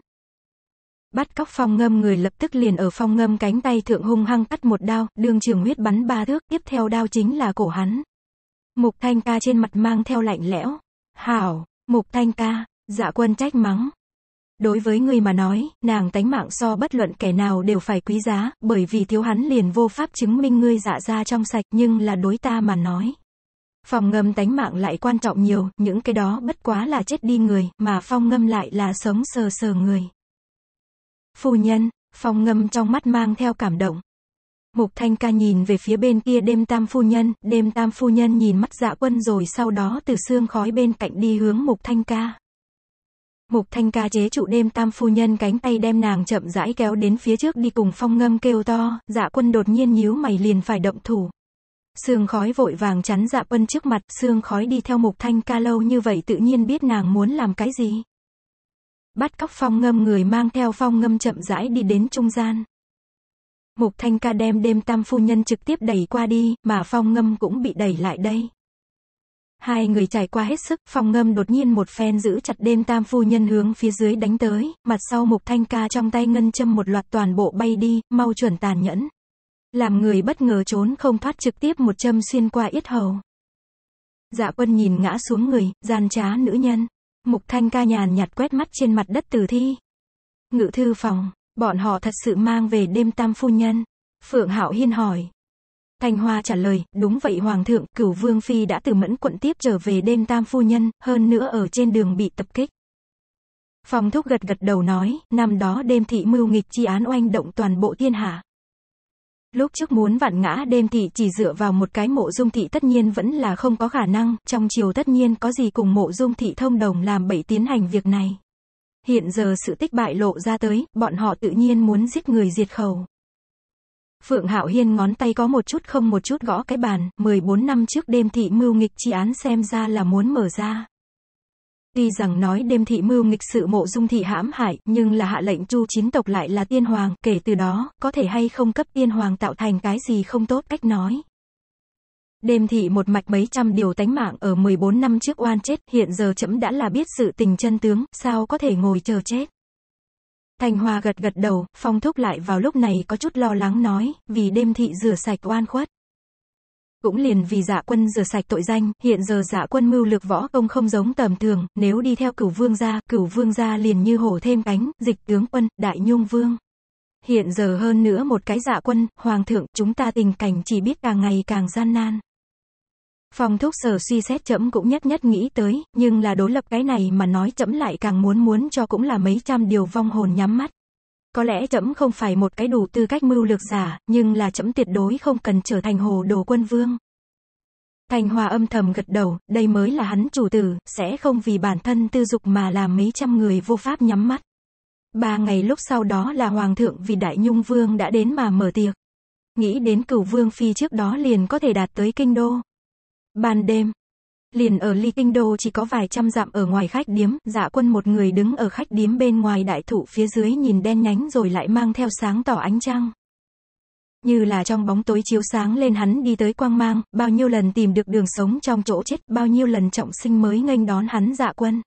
Bắt cóc phong ngâm người lập tức liền ở phong ngâm cánh tay thượng hung hăng cắt một đao, đường trường huyết bắn ba thước, tiếp theo đao chính là cổ hắn. Mục thanh ca trên mặt mang theo lạnh lẽo. Hảo, mục thanh ca, dạ quân trách mắng, Đối với người mà nói, nàng tánh mạng so bất luận kẻ nào đều phải quý giá, bởi vì thiếu hắn liền vô pháp chứng minh ngươi dạ ra trong sạch, nhưng là đối ta mà nói. Phòng ngâm tánh mạng lại quan trọng nhiều, những cái đó bất quá là chết đi người, mà phong ngâm lại là sống sờ sờ người. Phu nhân, phong ngâm trong mắt mang theo cảm động. Mục Thanh Ca nhìn về phía bên kia đêm tam phu nhân, đêm tam phu nhân nhìn mắt dạ quân rồi sau đó từ xương khói bên cạnh đi hướng Mục Thanh Ca. Mục Thanh ca chế trụ đêm tam phu nhân cánh tay đem nàng chậm rãi kéo đến phía trước đi cùng phong ngâm kêu to, dạ quân đột nhiên nhíu mày liền phải động thủ. Sương khói vội vàng chắn dạ quân trước mặt, sương khói đi theo mục thanh ca lâu như vậy tự nhiên biết nàng muốn làm cái gì. Bắt cóc phong ngâm người mang theo phong ngâm chậm rãi đi đến trung gian. Mục thanh ca đem đêm tam phu nhân trực tiếp đẩy qua đi, mà phong ngâm cũng bị đẩy lại đây. Hai người trải qua hết sức, phòng ngâm đột nhiên một phen giữ chặt đêm tam phu nhân hướng phía dưới đánh tới, mặt sau mục thanh ca trong tay ngân châm một loạt toàn bộ bay đi, mau chuẩn tàn nhẫn. Làm người bất ngờ trốn không thoát trực tiếp một châm xuyên qua yết hầu. Dạ quân nhìn ngã xuống người, gian trá nữ nhân. Mục thanh ca nhàn nhạt quét mắt trên mặt đất tử thi. Ngự thư phòng, bọn họ thật sự mang về đêm tam phu nhân. Phượng Hạo Hiên hỏi, Thanh Hoa trả lời, đúng vậy Hoàng thượng, cửu Vương Phi đã từ mẫn quận tiếp trở về đêm tam phu nhân, hơn nữa ở trên đường bị tập kích. Phong thúc gật gật đầu nói, năm đó đêm thị mưu nghịch chi án oanh động toàn bộ thiên hạ. Lúc trước muốn vạn ngã đêm thị chỉ dựa vào một cái mộ dung thị tất nhiên vẫn là không có khả năng, trong chiều tất nhiên có gì cùng mộ dung thị thông đồng làm bảy tiến hành việc này. Hiện giờ sự tích bại lộ ra tới, bọn họ tự nhiên muốn giết người diệt khẩu. Phượng Hạo Hiên ngón tay có một chút không một chút gõ cái bàn, 14 năm trước đêm thị mưu nghịch chi án xem ra là muốn mở ra. Tuy rằng nói đêm thị mưu nghịch sự mộ dung thị hãm hại, nhưng là hạ lệnh chu chín tộc lại là tiên hoàng, kể từ đó, có thể hay không cấp tiên hoàng tạo thành cái gì không tốt cách nói. Đêm thị một mạch mấy trăm điều tánh mạng ở 14 năm trước oan chết, hiện giờ chấm đã là biết sự tình chân tướng, sao có thể ngồi chờ chết. Thanh Hoa gật gật đầu, phong thúc lại vào lúc này có chút lo lắng nói, vì đêm thị rửa sạch oan khuất. Cũng liền vì dạ quân rửa sạch tội danh, hiện giờ dạ quân mưu lược võ công không giống tầm thường, nếu đi theo cửu vương gia, cửu vương gia liền như hổ thêm cánh, dịch tướng quân, đại nhung vương. Hiện giờ hơn nữa một cái dạ quân, hoàng thượng, chúng ta tình cảnh chỉ biết càng ngày càng gian nan. Phong thúc sở suy xét chấm cũng nhất nhất nghĩ tới, nhưng là đối lập cái này mà nói chấm lại càng muốn muốn cho cũng là mấy trăm điều vong hồn nhắm mắt. Có lẽ chấm không phải một cái đủ tư cách mưu lược giả, nhưng là chấm tuyệt đối không cần trở thành hồ đồ quân vương. Thành Hòa âm thầm gật đầu, đây mới là hắn chủ tử, sẽ không vì bản thân tư dục mà làm mấy trăm người vô pháp nhắm mắt. Ba ngày lúc sau đó là Hoàng thượng vì Đại Nhung Vương đã đến mà mở tiệc. Nghĩ đến cửu Vương Phi trước đó liền có thể đạt tới kinh đô. Ban đêm, liền ở ly kinh đô chỉ có vài trăm dặm ở ngoài khách điếm, dạ quân một người đứng ở khách điếm bên ngoài đại thụ phía dưới nhìn đen nhánh rồi lại mang theo sáng tỏ ánh trăng. Như là trong bóng tối chiếu sáng lên hắn đi tới quang mang, bao nhiêu lần tìm được đường sống trong chỗ chết, bao nhiêu lần trọng sinh mới nghênh đón hắn dạ quân.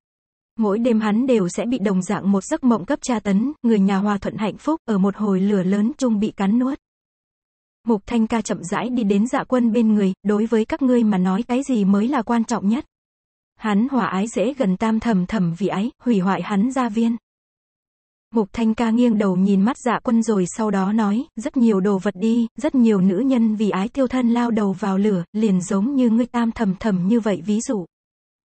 Mỗi đêm hắn đều sẽ bị đồng dạng một giấc mộng cấp tra tấn, người nhà hòa thuận hạnh phúc, ở một hồi lửa lớn chung bị cắn nuốt. Mục Thanh Ca chậm rãi đi đến dạ quân bên người, đối với các ngươi mà nói cái gì mới là quan trọng nhất. Hắn hỏa ái dễ gần tam thầm thầm vì ái, hủy hoại hắn gia viên. Mục Thanh Ca nghiêng đầu nhìn mắt dạ quân rồi sau đó nói, rất nhiều đồ vật đi, rất nhiều nữ nhân vì ái tiêu thân lao đầu vào lửa, liền giống như ngươi tam thầm thầm như vậy ví dụ.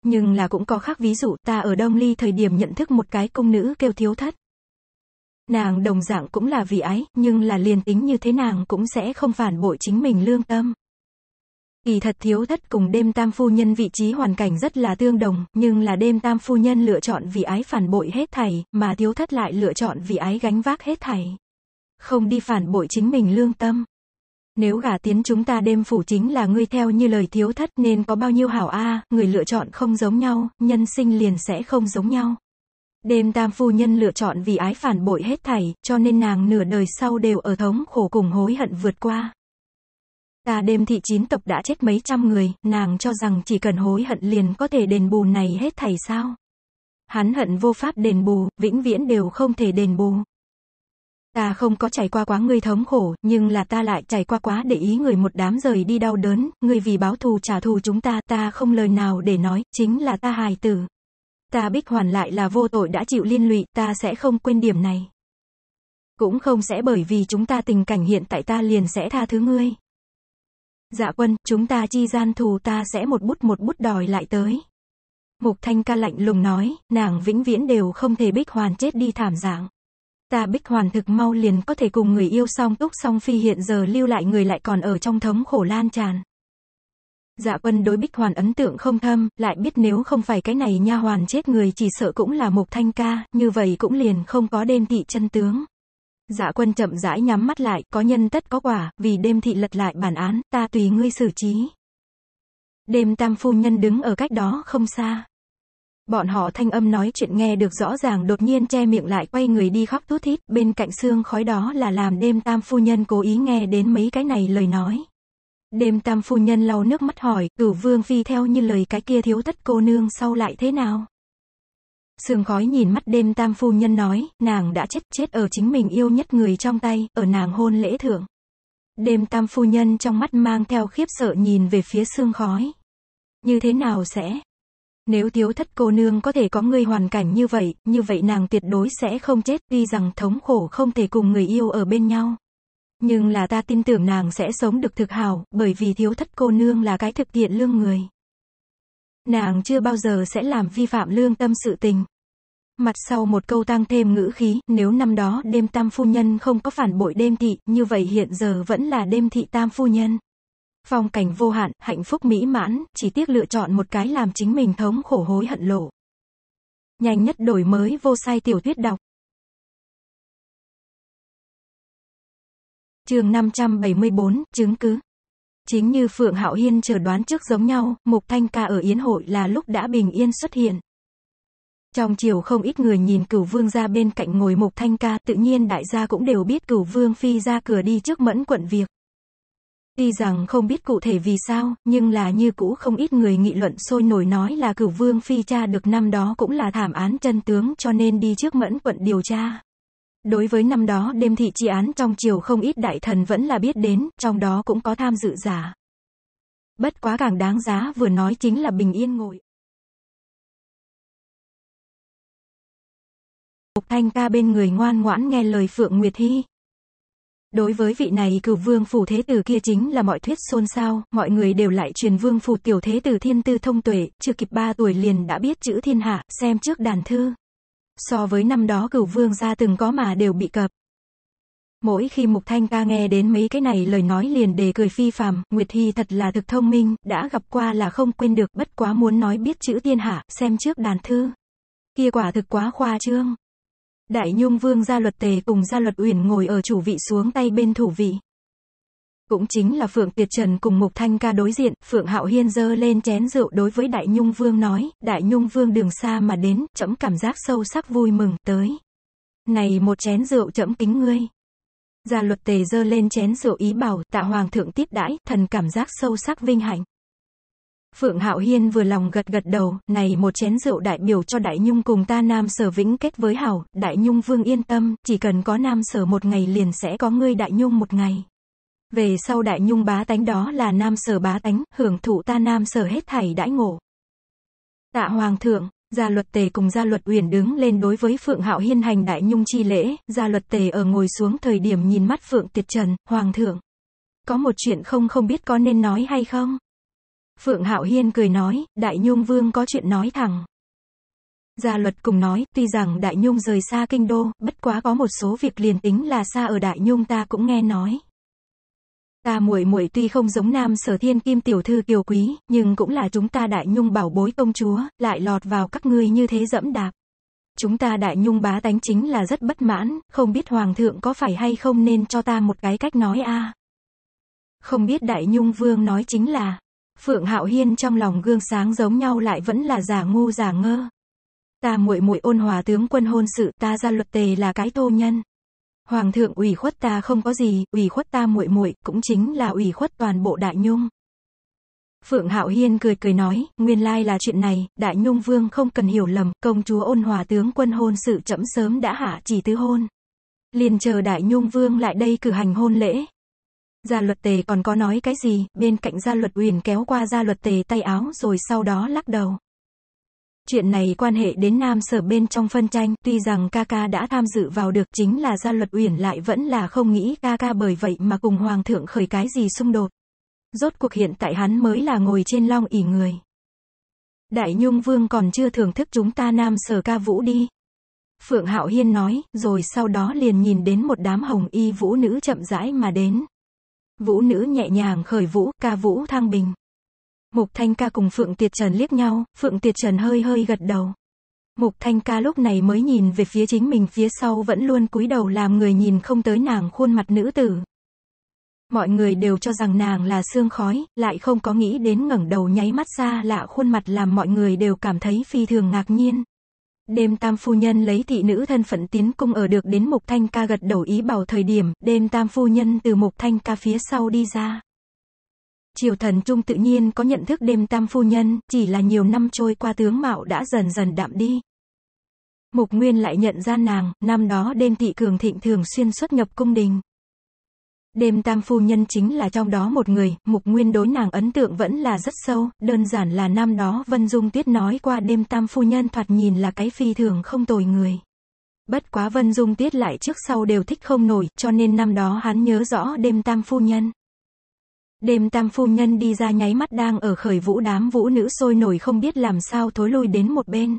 Nhưng là cũng có khác ví dụ ta ở Đông Ly thời điểm nhận thức một cái công nữ kêu thiếu thất. Nàng đồng dạng cũng là vì ái, nhưng là liền tính như thế nàng cũng sẽ không phản bội chính mình lương tâm. Kỳ thật thiếu thất cùng đêm tam phu nhân vị trí hoàn cảnh rất là tương đồng, nhưng là đêm tam phu nhân lựa chọn vì ái phản bội hết thảy, mà thiếu thất lại lựa chọn vì ái gánh vác hết thảy. Không đi phản bội chính mình lương tâm. Nếu gả tiến chúng ta đêm phủ chính là ngươi theo như lời thiếu thất nên có bao nhiêu hảo a, người lựa chọn không giống nhau, nhân sinh liền sẽ không giống nhau. Đêm tam phu nhân lựa chọn vì ái phản bội hết thảy, cho nên nàng nửa đời sau đều ở thống khổ cùng hối hận vượt qua. Ta đêm thị chín tộc đã chết mấy trăm người, nàng cho rằng chỉ cần hối hận liền có thể đền bù này hết thảy sao. Hắn hận vô pháp đền bù, vĩnh viễn đều không thể đền bù. Ta không có trải qua quá người thống khổ, nhưng là ta lại trải qua quá để ý người một đám rời đi đau đớn, người vì báo thù trả thù chúng ta, ta không lời nào để nói, chính là ta hài tử ta Bích Hoàn lại là vô tội đã chịu liên lụy, ta sẽ không quên điểm này. Cũng không sẽ bởi vì chúng ta tình cảnh hiện tại ta liền sẽ tha thứ ngươi. Dạ quân, chúng ta chi gian thù ta sẽ một bút một bút đòi lại tới. Mục Thanh ca lạnh lùng nói, nàng vĩnh viễn đều không thể Bích Hoàn chết đi thảm dạng. Ta Bích Hoàn thực mau liền có thể cùng người yêu song túc song phi hiện giờ lưu lại người lại còn ở trong thống khổ lan tràn. Dạ quân đối Bích Hoàn ấn tượng không thâm, lại biết nếu không phải cái này nha hoàn chết người chỉ sợ cũng là Mục Thanh Ca, như vậy cũng liền không có đêm thị chân tướng. Dạ quân chậm rãi nhắm mắt lại, có nhân tất có quả, vì đêm thị lật lại bản án, ta tùy ngươi xử trí. Đêm tam phu nhân đứng ở cách đó không xa. Bọn họ thanh âm nói chuyện nghe được rõ ràng đột nhiên che miệng lại quay người đi khóc thút thít, bên cạnh xương khói đó là làm đêm tam phu nhân cố ý nghe đến mấy cái này lời nói. Đêm tam phu nhân lau nước mắt hỏi, cửu vương phi theo như lời cái kia thiếu tất cô nương sau lại thế nào? Sương khói nhìn mắt đêm tam phu nhân nói, nàng đã chết chết ở chính mình yêu nhất người trong tay, ở nàng hôn lễ thượng Đêm tam phu nhân trong mắt mang theo khiếp sợ nhìn về phía sương khói. Như thế nào sẽ? Nếu thiếu thất cô nương có thể có người hoàn cảnh như vậy, như vậy nàng tuyệt đối sẽ không chết, tuy rằng thống khổ không thể cùng người yêu ở bên nhau. Nhưng là ta tin tưởng nàng sẽ sống được thực hảo, bởi vì thiếu thất cô nương là cái thực tiện lương người. Nàng chưa bao giờ sẽ làm vi phạm lương tâm sự tình. Mặt sau một câu tăng thêm ngữ khí, nếu năm đó đêm tam phu nhân không có phản bội đêm thị, như vậy hiện giờ vẫn là đêm thị tam phu nhân. Phong cảnh vô hạn, hạnh phúc mỹ mãn, chỉ tiếc lựa chọn một cái làm chính mình thống khổ hối hận lộ. Nhanh nhất đổi mới vô sai tiểu thuyết đọc. chương 574, chứng cứ. Chính như Phượng Hạo Hiên chờ đoán trước giống nhau, Mục Thanh Ca ở Yến hội là lúc đã bình yên xuất hiện. Trong chiều không ít người nhìn cửu vương ra bên cạnh ngồi Mục Thanh Ca, tự nhiên đại gia cũng đều biết cửu vương phi ra cửa đi trước mẫn quận việc. Tuy rằng không biết cụ thể vì sao, nhưng là như cũ không ít người nghị luận sôi nổi nói là cửu vương phi cha được năm đó cũng là thảm án chân tướng cho nên đi trước mẫn quận điều tra. Đối với năm đó đêm thị chi án trong triều không ít đại thần vẫn là biết đến, trong đó cũng có tham dự giả. Bất quá càng đáng giá vừa nói chính là bình yên ngồi. Mục Thanh ca bên người ngoan ngoãn nghe lời Phượng Nguyệt Hy. Đối với vị này cửu vương phủ thế tử kia chính là mọi thuyết xôn xao, mọi người đều lại truyền vương phủ tiểu thế tử thiên tư thông tuệ, chưa kịp ba tuổi liền đã biết chữ thiên hạ, xem trước đàn thư. So với năm đó cửu vương gia từng có mà đều bị cập. Mỗi khi Mục Thanh ca nghe đến mấy cái này lời nói liền đề cười phi phàm, Nguyệt thi thật là thực thông minh, đã gặp qua là không quên được, bất quá muốn nói biết chữ tiên hạ, xem trước đàn thư. Kia quả thực quá khoa trương. Đại Nhung Vương gia luật tề cùng gia luật uyển ngồi ở chủ vị xuống tay bên thủ vị. Cũng chính là Phượng Tiệt Trần cùng Mục Thanh ca đối diện, Phượng Hạo Hiên dơ lên chén rượu đối với Đại Nhung Vương nói, Đại Nhung Vương đường xa mà đến, chấm cảm giác sâu sắc vui mừng, tới. Này một chén rượu chấm kính ngươi. Gia luật tề dơ lên chén rượu ý bảo, tạ hoàng thượng tiếp đãi, thần cảm giác sâu sắc vinh hạnh. Phượng Hạo Hiên vừa lòng gật gật đầu, này một chén rượu đại biểu cho Đại Nhung cùng ta Nam Sở Vĩnh kết với hảo, Đại Nhung Vương yên tâm, chỉ cần có Nam Sở một ngày liền sẽ có ngươi Đại Nhung một ngày. Về sau đại nhung bá tánh đó là nam sở bá tánh, hưởng thụ ta nam sở hết thảy đãi ngộ. Tạ hoàng thượng, gia luật tề cùng gia luật uyển đứng lên đối với Phượng Hạo Hiên hành đại nhung chi lễ, gia luật tề ở ngồi xuống thời điểm nhìn mắt Phượng Tiệt Trần, hoàng thượng. Có một chuyện không không biết có nên nói hay không? Phượng Hạo Hiên cười nói, đại nhung vương có chuyện nói thẳng. Gia luật cùng nói, tuy rằng Đại Nhung rời xa kinh đô, bất quá có một số việc liền tính là xa ở Đại Nhung ta cũng nghe nói. Ta muội muội tuy không giống nam sở thiên kim tiểu thư kiều quý, nhưng cũng là chúng ta đại nhung bảo bối công chúa, lại lọt vào các ngươi như thế dẫm đạp. Chúng ta đại nhung bá tánh chính là rất bất mãn, không biết hoàng thượng có phải hay không nên cho ta một cái cách nói a. Không biết đại nhung vương nói chính là, Phượng Hạo Hiên trong lòng gương sáng giống nhau lại vẫn là giả ngu giả ngơ. Ta muội muội ôn hòa tướng quân hôn sự, ta ra luật tề là cái thô nhân. Hoàng thượng ủy khuất ta không có gì, ủy khuất ta muội muội cũng chính là ủy khuất toàn bộ Đại Nhung. Phượng Hạo Hiên cười cười nói, nguyên lai là chuyện này, Đại Nhung Vương không cần hiểu lầm, công chúa ôn hòa tướng quân hôn sự chậm sớm đã hạ chỉ tứ hôn. Liền chờ Đại Nhung Vương lại đây cử hành hôn lễ. Gia luật tề còn có nói cái gì, bên cạnh gia luật uyển kéo qua gia luật tề tay áo rồi sau đó lắc đầu. Chuyện này quan hệ đến nam sở bên trong phân tranh, tuy rằng ca ca đã tham dự vào được chính là gia luật uyển lại vẫn là không nghĩ ca ca bởi vậy mà cùng hoàng thượng khởi cái gì xung đột. Rốt cuộc hiện tại hắn mới là ngồi trên long ỉ người. Đại Nhung Vương còn chưa thưởng thức chúng ta nam sở ca vũ đi. Phượng Hạo Hiên nói, rồi sau đó liền nhìn đến một đám hồng y vũ nữ chậm rãi mà đến. Vũ nữ nhẹ nhàng khởi vũ, ca vũ thăng bình. Mục Thanh Ca cùng Phượng Tiệt Trần liếc nhau, Phượng Tiệt Trần hơi hơi gật đầu. Mục Thanh Ca lúc này mới nhìn về phía chính mình phía sau vẫn luôn cúi đầu làm người nhìn không tới nàng khuôn mặt nữ tử. Mọi người đều cho rằng nàng là xương khói, lại không có nghĩ đến ngẩng đầu nháy mắt ra lạ khuôn mặt làm mọi người đều cảm thấy phi thường ngạc nhiên. Đêm tam phu nhân lấy thị nữ thân phận tiến cung ở được đến mục thanh ca gật đầu ý bảo thời điểm, đêm tam phu nhân từ mục thanh ca phía sau đi ra. Triều thần Trung tự nhiên có nhận thức đêm tam phu nhân, chỉ là nhiều năm trôi qua tướng mạo đã dần dần đạm đi. Mục Nguyên lại nhận ra nàng, năm đó đêm thị cường thịnh thường xuyên xuất nhập cung đình. Đêm tam phu nhân chính là trong đó một người, Mục Nguyên đối nàng ấn tượng vẫn là rất sâu, đơn giản là năm đó Vân Dung Tuyết nói qua đêm tam phu nhân thoạt nhìn là cái phi thường không tồi người. Bất quá Vân Dung Tuyết lại trước sau đều thích không nổi, cho nên năm đó hắn nhớ rõ đêm tam phu nhân. Đêm tam phu nhân đi ra nháy mắt đang ở khởi vũ đám vũ nữ sôi nổi không biết làm sao thối lui đến một bên.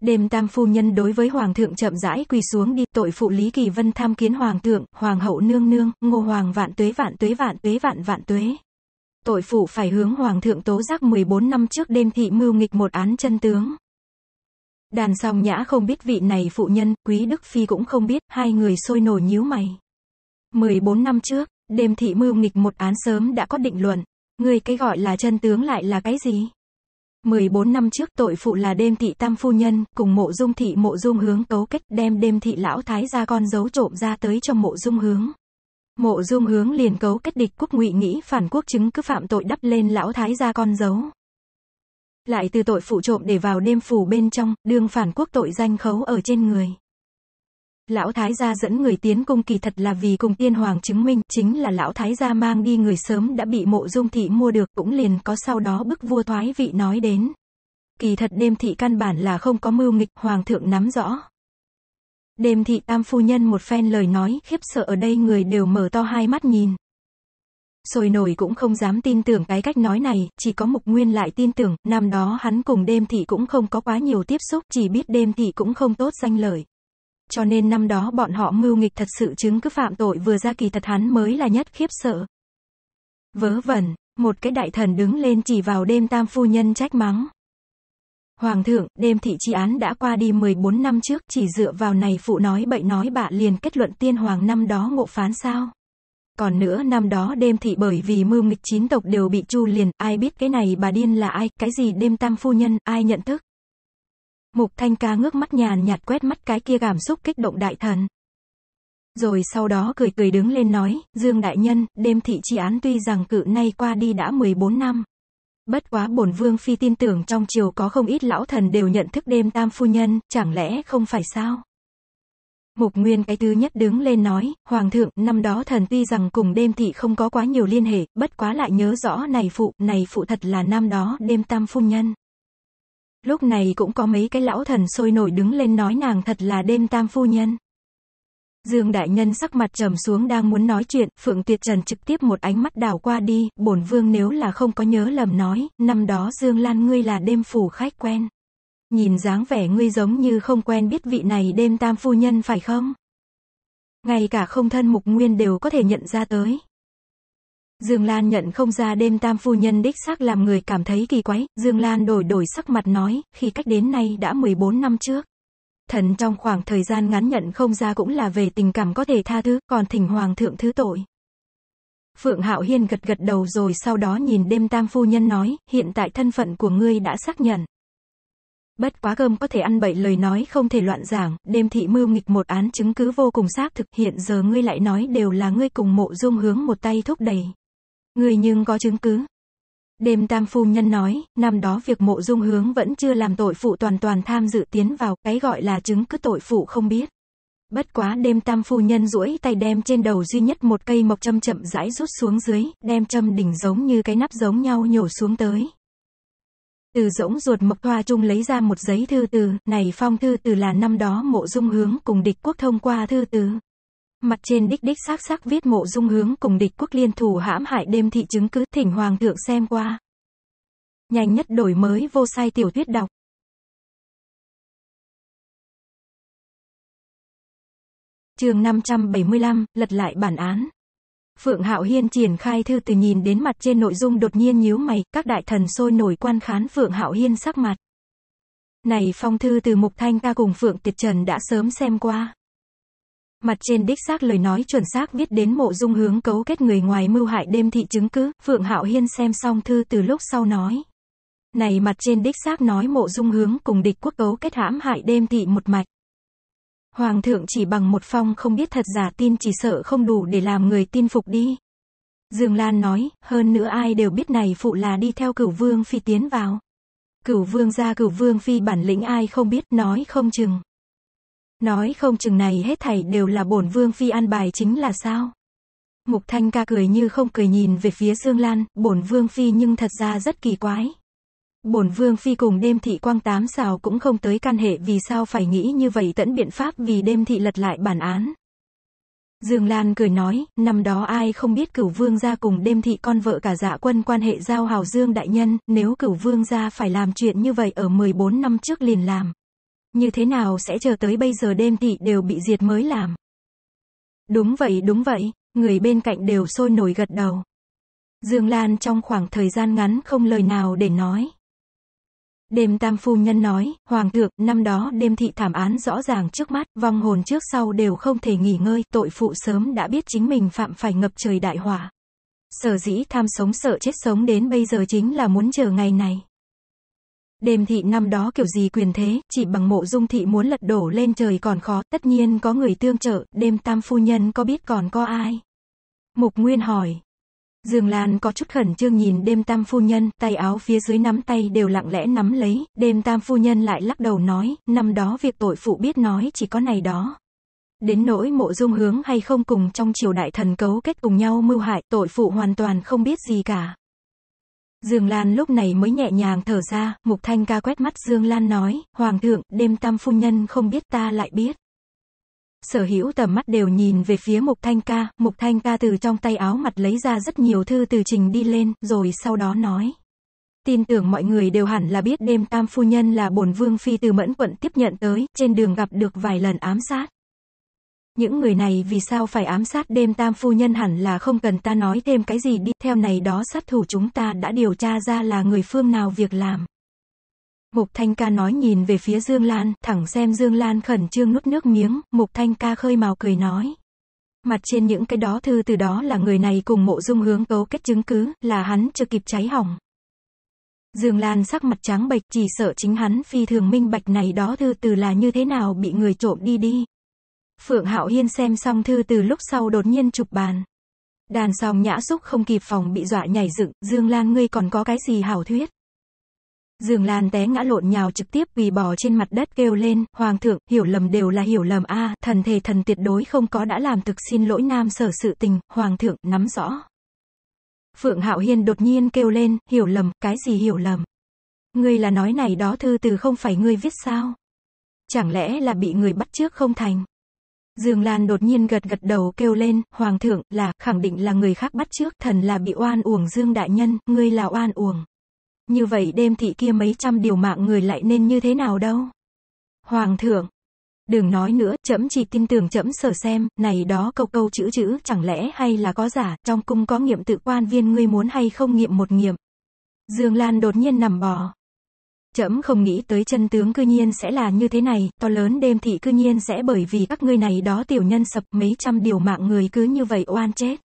Đêm tam phu nhân đối với hoàng thượng chậm rãi quỳ xuống đi tội phụ Lý Kỳ Vân tham kiến hoàng thượng, hoàng hậu nương nương, ngô hoàng vạn tuế vạn tuế vạn tuế vạn vạn tuế. Tội phụ phải hướng hoàng thượng tố giác 14 năm trước đêm thị mưu nghịch một án chân tướng. Đàn song nhã không biết vị này phụ nhân, quý Đức Phi cũng không biết, hai người sôi nổi nhíu mày. 14 năm trước, Đêm thị mưu nghịch một án sớm đã có định luận. Người cái gọi là chân tướng lại là cái gì? 14 năm trước tội phụ là đêm thị tam phu nhân, cùng mộ dung thị mộ dung hướng cấu kết đem đêm thị lão thái ra con dấu trộm ra tới cho mộ dung hướng. Mộ dung hướng liền cấu kết địch quốc ngụy nghĩ phản quốc chứng cứ phạm tội đắp lên lão thái ra con dấu. Lại từ tội phụ trộm để vào đêm phủ bên trong, đương phản quốc tội danh khấu ở trên người. Lão Thái gia dẫn người tiến cung kỳ thật là vì cùng tiên hoàng chứng minh chính là lão Thái gia mang đi người sớm đã bị mộ dung thị mua được cũng liền có sau đó bức vua thoái vị nói đến. Kỳ thật đêm thị căn bản là không có mưu nghịch hoàng thượng nắm rõ. Đêm thị tam phu nhân một phen lời nói khiếp sợ ở đây người đều mở to hai mắt nhìn. Rồi nổi cũng không dám tin tưởng cái cách nói này, chỉ có mục nguyên lại tin tưởng, năm đó hắn cùng đêm thị cũng không có quá nhiều tiếp xúc, chỉ biết đêm thị cũng không tốt danh lời cho nên năm đó bọn họ mưu nghịch thật sự chứng cứ phạm tội vừa ra kỳ thật hắn mới là nhất khiếp sợ. Vớ vẩn, một cái đại thần đứng lên chỉ vào đêm tam phu nhân trách mắng. Hoàng thượng, đêm thị tri án đã qua đi 14 năm trước chỉ dựa vào này phụ nói bậy nói bạ liền kết luận tiên hoàng năm đó ngộ phán sao. Còn nữa năm đó đêm thị bởi vì mưu nghịch chín tộc đều bị chu liền, ai biết cái này bà điên là ai, cái gì đêm tam phu nhân, ai nhận thức. Mục Thanh Ca ngước mắt nhàn nhạt quét mắt cái kia cảm xúc kích động đại thần. Rồi sau đó cười cười đứng lên nói, Dương Đại Nhân, đêm thị chi án tuy rằng cự nay qua đi đã 14 năm. Bất quá bổn vương phi tin tưởng trong triều có không ít lão thần đều nhận thức đêm tam phu nhân, chẳng lẽ không phải sao? Mục Nguyên cái thứ nhất đứng lên nói, Hoàng thượng, năm đó thần tuy rằng cùng đêm thị không có quá nhiều liên hệ, bất quá lại nhớ rõ này phụ, này phụ thật là năm đó đêm tam phu nhân. Lúc này cũng có mấy cái lão thần sôi nổi đứng lên nói nàng thật là đêm tam phu nhân. Dương đại nhân sắc mặt trầm xuống đang muốn nói chuyện, Phượng Tuyệt Trần trực tiếp một ánh mắt đảo qua đi, bổn vương nếu là không có nhớ lầm nói, năm đó Dương Lan ngươi là đêm phủ khách quen. Nhìn dáng vẻ ngươi giống như không quen biết vị này đêm tam phu nhân phải không? Ngay cả không thân mục nguyên đều có thể nhận ra tới. Dương Lan nhận không ra đêm tam phu nhân đích xác làm người cảm thấy kỳ quái, Dương Lan đổi đổi sắc mặt nói, khi cách đến nay đã 14 năm trước. Thần trong khoảng thời gian ngắn nhận không ra cũng là về tình cảm có thể tha thứ, còn thỉnh hoàng thượng thứ tội. Phượng Hạo Hiên gật gật đầu rồi sau đó nhìn đêm tam phu nhân nói, hiện tại thân phận của ngươi đã xác nhận. Bất quá cơm có thể ăn bậy lời nói không thể loạn giảng, đêm thị mưu nghịch một án chứng cứ vô cùng xác thực hiện giờ ngươi lại nói đều là ngươi cùng mộ dung hướng một tay thúc đẩy. Người nhưng có chứng cứ. Đêm tam phu nhân nói, năm đó việc mộ dung hướng vẫn chưa làm tội phụ toàn toàn tham dự tiến vào, cái gọi là chứng cứ tội phụ không biết. Bất quá đêm tam phu nhân duỗi tay đem trên đầu duy nhất một cây mộc châm chậm rãi rút xuống dưới, đem châm đỉnh giống như cái nắp giống nhau nhổ xuống tới. Từ rỗng ruột mộc thoa trung lấy ra một giấy thư từ, này phong thư từ là năm đó mộ dung hướng cùng địch quốc thông qua thư từ. Mặt trên đích đích xác xác viết mộ dung hướng cùng địch quốc liên thủ hãm hại đêm thị chứng cứ thỉnh hoàng thượng xem qua. Nhanh nhất đổi mới vô sai tiểu thuyết đọc. Chương 575, lật lại bản án. Phượng Hạo Hiên triển khai thư từ nhìn đến mặt trên nội dung đột nhiên nhíu mày, các đại thần sôi nổi quan khán Phượng Hạo Hiên sắc mặt. Này phong thư từ Mục Thanh ca cùng Phượng Tiệt Trần đã sớm xem qua. Mặt trên đích xác lời nói chuẩn xác viết đến mộ dung hướng cấu kết người ngoài mưu hại đêm thị chứng cứ, Phượng Hạo Hiên xem xong thư từ lúc sau nói. Này mặt trên đích xác nói mộ dung hướng cùng địch quốc cấu kết hãm hại đêm thị một mạch. Hoàng thượng chỉ bằng một phong không biết thật giả tin chỉ sợ không đủ để làm người tin phục đi. Dương Lan nói, hơn nữa ai đều biết này phụ là đi theo cửu vương phi tiến vào. Cửu vương ra cửu vương phi bản lĩnh ai không biết nói không chừng. Nói không chừng này hết thảy đều là bổn vương phi an bài chính là sao? Mục Thanh ca cười như không cười nhìn về phía Dương Lan, bổn vương phi nhưng thật ra rất kỳ quái. Bổn vương phi cùng đêm thị quang tám xào cũng không tới can hệ vì sao phải nghĩ như vậy tẫn biện pháp vì đêm thị lật lại bản án. Dương Lan cười nói, năm đó ai không biết cửu vương gia cùng đêm thị con vợ cả dạ quân quan hệ giao hào Dương Đại Nhân, nếu cửu vương gia phải làm chuyện như vậy ở 14 năm trước liền làm. Như thế nào sẽ chờ tới bây giờ đêm thị đều bị diệt mới làm? Đúng vậy đúng vậy, người bên cạnh đều sôi nổi gật đầu. Dương Lan trong khoảng thời gian ngắn không lời nào để nói. Đêm tam phu nhân nói, hoàng thượng, năm đó đêm thị thảm án rõ ràng trước mắt, vong hồn trước sau đều không thể nghỉ ngơi, tội phụ sớm đã biết chính mình phạm phải ngập trời đại hỏa. Sở dĩ tham sống sợ chết sống đến bây giờ chính là muốn chờ ngày này. Đêm thị năm đó kiểu gì quyền thế, chỉ bằng mộ dung thị muốn lật đổ lên trời còn khó, tất nhiên có người tương trợ, đêm tam phu nhân có biết còn có ai? Mục Nguyên hỏi. Dương Lan có chút khẩn trương nhìn đêm tam phu nhân, tay áo phía dưới nắm tay đều lặng lẽ nắm lấy, đêm tam phu nhân lại lắc đầu nói, năm đó việc tội phụ biết nói chỉ có này đó. Đến nỗi mộ dung hướng hay không cùng trong triều đại thần cấu kết cùng nhau mưu hại, tội phụ hoàn toàn không biết gì cả. Dương Lan lúc này mới nhẹ nhàng thở ra, Mục Thanh ca quét mắt Dương Lan nói, Hoàng thượng, đêm tam phu nhân không biết ta lại biết. Sở hữu tầm mắt đều nhìn về phía Mục Thanh ca, Mục Thanh ca từ trong tay áo mặt lấy ra rất nhiều thư từ trình đi lên, rồi sau đó nói. Tin tưởng mọi người đều hẳn là biết đêm tam phu nhân là bổn vương phi từ mẫn quận tiếp nhận tới, trên đường gặp được vài lần ám sát. Những người này vì sao phải ám sát đêm tam phu nhân hẳn là không cần ta nói thêm cái gì đi. Theo này đó sát thủ chúng ta đã điều tra ra là người phương nào việc làm. Mục Thanh Ca nói nhìn về phía Dương Lan, thẳng xem Dương Lan khẩn trương nuốt nước miếng, Mục Thanh Ca khơi màu cười nói. Mặt trên những cái đó thư từ đó là người này cùng mộ dung hướng cấu kết chứng cứ, là hắn chưa kịp cháy hỏng. Dương Lan sắc mặt trắng bệch chỉ sợ chính hắn phi thường minh bạch này đó thư từ là như thế nào bị người trộm đi đi. Phượng Hạo Hiên xem xong thư từ lúc sau đột nhiên chụp bàn. Đàn song nhã xúc không kịp phòng bị dọa nhảy dựng, Dương Lan ngươi còn có cái gì hảo thuyết. Dương Lan té ngã lộn nhào trực tiếp vì bò trên mặt đất kêu lên, Hoàng thượng, hiểu lầm đều là hiểu lầm a thần thề thần tuyệt đối không có đã làm thực xin lỗi nam sở sự tình, Hoàng thượng, nắm rõ. Phượng Hạo Hiên đột nhiên kêu lên, hiểu lầm, cái gì hiểu lầm. Ngươi là nói này đó thư từ không phải ngươi viết sao? Chẳng lẽ là bị người bắt trước không thành? Dương Lan đột nhiên gật gật đầu kêu lên, Hoàng thượng, là, khẳng định là người khác bắt trước, thần là bị oan uổng Dương Đại Nhân, ngươi là oan uổng. Như vậy đêm thị kia mấy trăm điều mạng người lại nên như thế nào đâu? Hoàng thượng, đừng nói nữa, chấm chỉ tin tưởng chấm sở xem, này đó câu câu chữ chữ, chẳng lẽ hay là có giả, trong cung có nghiệm tự quan viên ngươi muốn hay không nghiệm một nghiệm. Dương Lan đột nhiên nằm bò. Chấm không nghĩ tới chân tướng cư nhiên sẽ là như thế này, to lớn đêm thị cư nhiên sẽ bởi vì các ngươi này đó tiểu nhân sập mấy trăm điều mạng người cứ như vậy oan chết.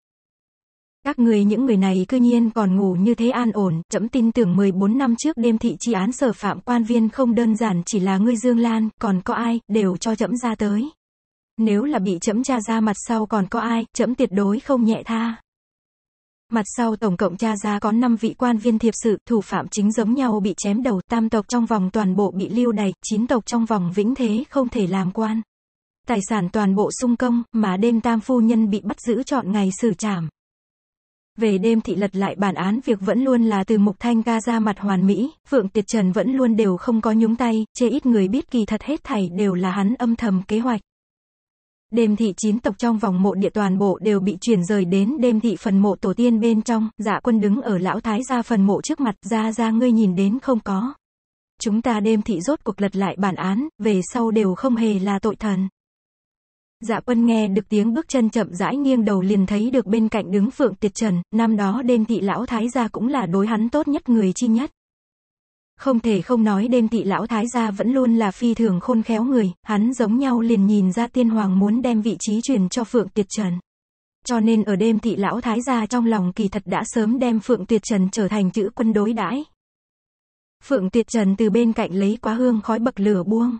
Các người những người này cư nhiên còn ngủ như thế an ổn, chấm tin tưởng 14 năm trước đêm thị chi án sở phạm quan viên không đơn giản chỉ là ngươi Dương Lan, còn có ai, đều cho chấm ra tới. Nếu là bị chấm tra ra mặt sau còn có ai, chấm tuyệt đối không nhẹ tha. Mặt sau tổng cộng cha ra có 5 vị quan viên thiệp sự, thủ phạm chính giống nhau bị chém đầu, tam tộc trong vòng toàn bộ bị lưu đày, chín tộc trong vòng vĩnh thế không thể làm quan. Tài sản toàn bộ sung công, mà đêm tam phu nhân bị bắt giữ chọn ngày xử trảm. Về đêm thị lật lại bản án việc vẫn luôn là từ Mục Thanh ca ra mặt hoàn mỹ, Phượng Tiệt Trần vẫn luôn đều không có nhúng tay, chê ít người biết kỳ thật hết thảy đều là hắn âm thầm kế hoạch. Đêm thị chín tộc trong vòng mộ địa toàn bộ đều bị chuyển rời đến đêm thị phần mộ tổ tiên bên trong, dạ quân đứng ở lão thái gia phần mộ trước mặt, ra ra ngươi nhìn đến không có. Chúng ta đêm thị rốt cuộc lật lại bản án, về sau đều không hề là tội thần. Dạ quân nghe được tiếng bước chân chậm rãi nghiêng đầu liền thấy được bên cạnh đứng phượng tiệt trần, năm đó đêm thị lão thái gia cũng là đối hắn tốt nhất người chi nhất. Không thể không nói đêm thị lão thái gia vẫn luôn là phi thường khôn khéo người, hắn giống nhau liền nhìn ra tiên hoàng muốn đem vị trí truyền cho Phượng tuyệt Trần. Cho nên ở đêm thị lão thái gia trong lòng kỳ thật đã sớm đem Phượng tuyệt Trần trở thành chữ quân đối đãi. Phượng tuyệt Trần từ bên cạnh lấy quá hương khói bậc lửa buông.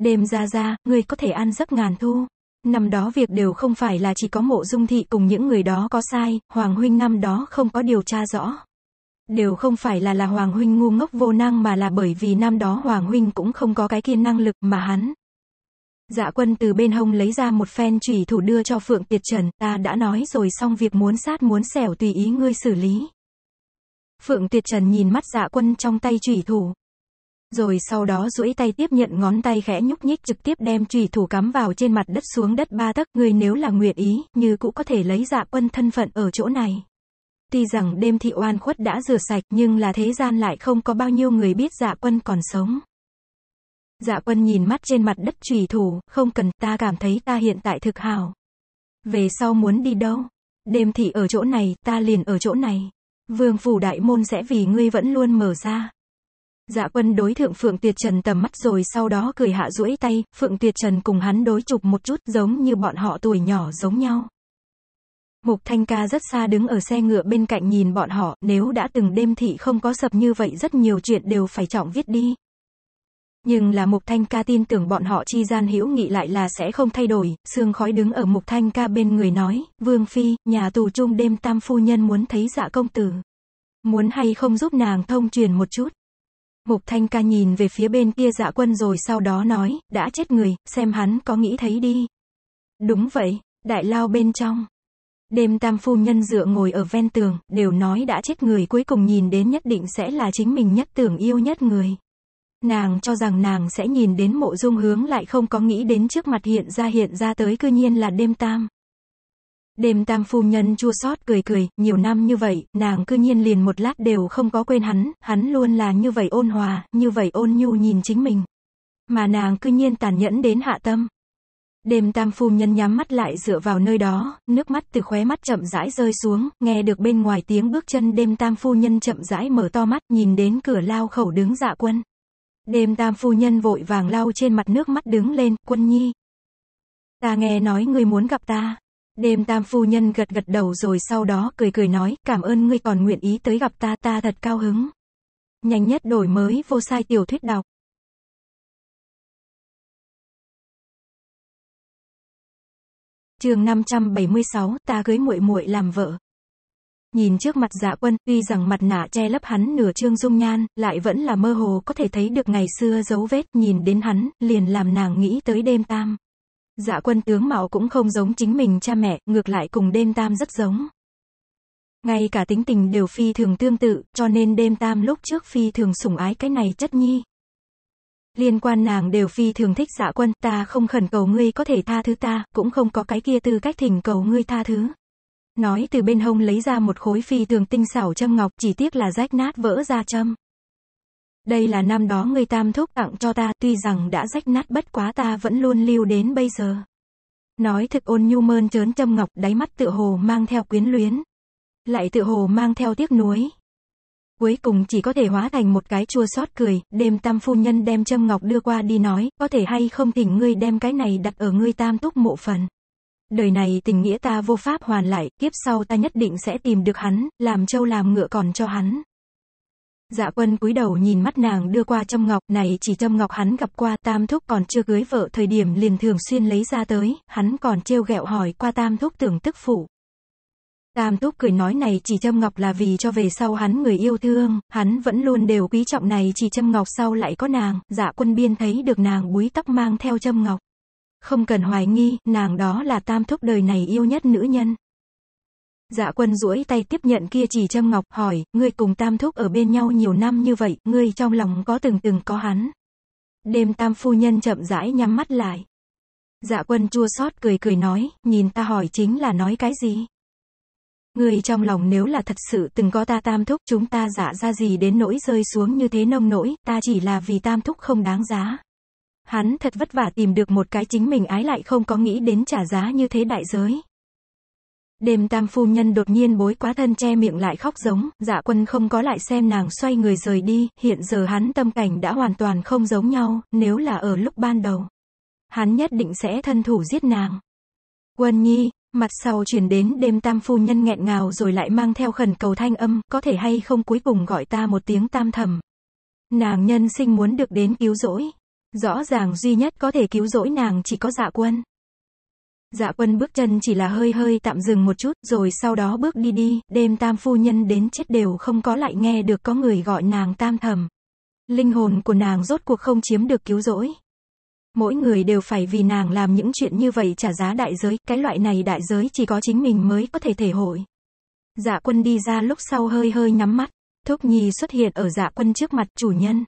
Đêm ra ra, người có thể ăn giấc ngàn thu. Năm đó việc đều không phải là chỉ có mộ dung thị cùng những người đó có sai, Hoàng Huynh năm đó không có điều tra rõ. Đều không phải là là Hoàng Huynh ngu ngốc vô năng mà là bởi vì năm đó Hoàng Huynh cũng không có cái kiên năng lực mà hắn. Dạ quân từ bên hông lấy ra một phen chủy thủ đưa cho Phượng Tiệt Trần, ta đã nói rồi xong việc muốn sát muốn xẻo tùy ý ngươi xử lý. Phượng Tiệt Trần nhìn mắt dạ quân trong tay chủy thủ. Rồi sau đó duỗi tay tiếp nhận ngón tay khẽ nhúc nhích trực tiếp đem chủy thủ cắm vào trên mặt đất xuống đất ba tấc. Ngươi nếu là nguyện ý, như cũng có thể lấy dạ quân thân phận ở chỗ này. Tuy rằng đêm thị oan khuất đã rửa sạch nhưng là thế gian lại không có bao nhiêu người biết dạ quân còn sống. Dạ quân nhìn mắt trên mặt đất trùy thủ, không cần, ta cảm thấy ta hiện tại thực hào. Về sau muốn đi đâu? Đêm thị ở chỗ này, ta liền ở chỗ này. Vương phủ đại môn sẽ vì ngươi vẫn luôn mở ra. Dạ quân đối thượng Phượng Tuyệt Trần tầm mắt rồi sau đó cười hạ duỗi tay, Phượng Tuyệt Trần cùng hắn đối chụp một chút giống như bọn họ tuổi nhỏ giống nhau. Mục Thanh Ca rất xa đứng ở xe ngựa bên cạnh nhìn bọn họ, nếu đã từng đêm thị không có sập như vậy rất nhiều chuyện đều phải trọng viết đi. Nhưng là Mục Thanh Ca tin tưởng bọn họ chi gian hữu nghị lại là sẽ không thay đổi, Sương Khói đứng ở Mục Thanh Ca bên người nói, Vương Phi, nhà tù chung đêm tam phu nhân muốn thấy dạ công tử. Muốn hay không giúp nàng thông truyền một chút. Mục Thanh Ca nhìn về phía bên kia dạ quân rồi sau đó nói, đã chết người, xem hắn có nghĩ thấy đi. Đúng vậy, đại lao bên trong. Đêm tam phu nhân dựa ngồi ở ven tường, đều nói đã chết người cuối cùng nhìn đến nhất định sẽ là chính mình nhất tưởng yêu nhất người. Nàng cho rằng nàng sẽ nhìn đến mộ dung hướng lại không có nghĩ đến trước mặt hiện ra hiện ra tới cư nhiên là đêm tam. Đêm tam phu nhân chua xót cười cười, nhiều năm như vậy, nàng cư nhiên liền một lát đều không có quên hắn, hắn luôn là như vậy ôn hòa, như vậy ôn nhu nhìn chính mình. Mà nàng cư nhiên tàn nhẫn đến hạ tâm. Đêm tam phu nhân nhắm mắt lại dựa vào nơi đó, nước mắt từ khóe mắt chậm rãi rơi xuống, nghe được bên ngoài tiếng bước chân đêm tam phu nhân chậm rãi mở to mắt nhìn đến cửa lao khẩu đứng dạ quân. Đêm tam phu nhân vội vàng lau trên mặt nước mắt đứng lên, quân nhi. Ta nghe nói ngươi muốn gặp ta. Đêm tam phu nhân gật gật đầu rồi sau đó cười cười nói, cảm ơn ngươi còn nguyện ý tới gặp ta ta thật cao hứng. Nhanh nhất đổi mới vô sai tiểu thuyết đọc. Chương 576, ta cưới muội muội làm vợ. Nhìn trước mặt Dạ Quân, tuy rằng mặt nạ che lấp hắn nửa trương dung nhan, lại vẫn là mơ hồ có thể thấy được ngày xưa dấu vết, nhìn đến hắn, liền làm nàng nghĩ tới đêm tam. Dạ Quân tướng mạo cũng không giống chính mình cha mẹ, ngược lại cùng đêm tam rất giống. Ngay cả tính tình đều phi thường tương tự, cho nên đêm tam lúc trước phi thường sủng ái cái này chất nhi, liên quan nàng đều phi thường thích dạ quân, ta không khẩn cầu ngươi có thể tha thứ ta, cũng không có cái kia tư cách thỉnh cầu ngươi tha thứ. Nói từ bên hông lấy ra một khối phi thường tinh xảo châm ngọc, chỉ tiếc là rách nát vỡ ra châm. Đây là năm đó ngươi tam thúc tặng cho ta, tuy rằng đã rách nát bất quá ta vẫn luôn lưu đến bây giờ. Nói thực ôn nhu mơn trớn châm ngọc, đáy mắt tự hồ mang theo quyến luyến. Lại tự hồ mang theo tiếc nuối cuối cùng chỉ có thể hóa thành một cái chua xót cười, đêm tam phu nhân đem châm ngọc đưa qua đi nói, có thể hay không thỉnh ngươi đem cái này đặt ở ngươi tam túc mộ phần. Đời này tình nghĩa ta vô pháp hoàn lại, kiếp sau ta nhất định sẽ tìm được hắn, làm châu làm ngựa còn cho hắn. Dạ quân cúi đầu nhìn mắt nàng đưa qua châm ngọc, này chỉ châm ngọc hắn gặp qua tam thúc còn chưa cưới vợ thời điểm liền thường xuyên lấy ra tới, hắn còn trêu ghẹo hỏi qua tam thúc tưởng tức phụ. Tam Túc cười nói này chỉ Trâm ngọc là vì cho về sau hắn người yêu thương, hắn vẫn luôn đều quý trọng này chỉ Trâm ngọc sau lại có nàng, dạ quân biên thấy được nàng búi tóc mang theo Trâm ngọc. Không cần hoài nghi, nàng đó là Tam thúc đời này yêu nhất nữ nhân. Dạ quân duỗi tay tiếp nhận kia chỉ Trâm ngọc, hỏi, ngươi cùng Tam Thúc ở bên nhau nhiều năm như vậy, ngươi trong lòng có từng từng có hắn. Đêm Tam Phu Nhân chậm rãi nhắm mắt lại. Dạ quân chua xót cười cười nói, nhìn ta hỏi chính là nói cái gì? Người trong lòng nếu là thật sự từng có ta tam thúc chúng ta giả ra gì đến nỗi rơi xuống như thế nông nỗi, ta chỉ là vì tam thúc không đáng giá. Hắn thật vất vả tìm được một cái chính mình ái lại không có nghĩ đến trả giá như thế đại giới. Đêm tam phu nhân đột nhiên bối quá thân che miệng lại khóc giống, dạ quân không có lại xem nàng xoay người rời đi, hiện giờ hắn tâm cảnh đã hoàn toàn không giống nhau, nếu là ở lúc ban đầu. Hắn nhất định sẽ thân thủ giết nàng. Quân nhi, Mặt sau chuyển đến đêm tam phu nhân nghẹn ngào rồi lại mang theo khẩn cầu thanh âm, có thể hay không cuối cùng gọi ta một tiếng tam thầm. Nàng nhân sinh muốn được đến cứu rỗi. Rõ ràng duy nhất có thể cứu rỗi nàng chỉ có dạ quân. Dạ quân bước chân chỉ là hơi hơi tạm dừng một chút, rồi sau đó bước đi đi, đêm tam phu nhân đến chết đều không có lại nghe được có người gọi nàng tam thầm. Linh hồn của nàng rốt cuộc không chiếm được cứu rỗi mỗi người đều phải vì nàng làm những chuyện như vậy trả giá đại giới, cái loại này đại giới chỉ có chính mình mới có thể thể hội. Dạ quân đi ra lúc sau hơi hơi nhắm mắt, Thúc Nhi xuất hiện ở dạ quân trước mặt chủ nhân.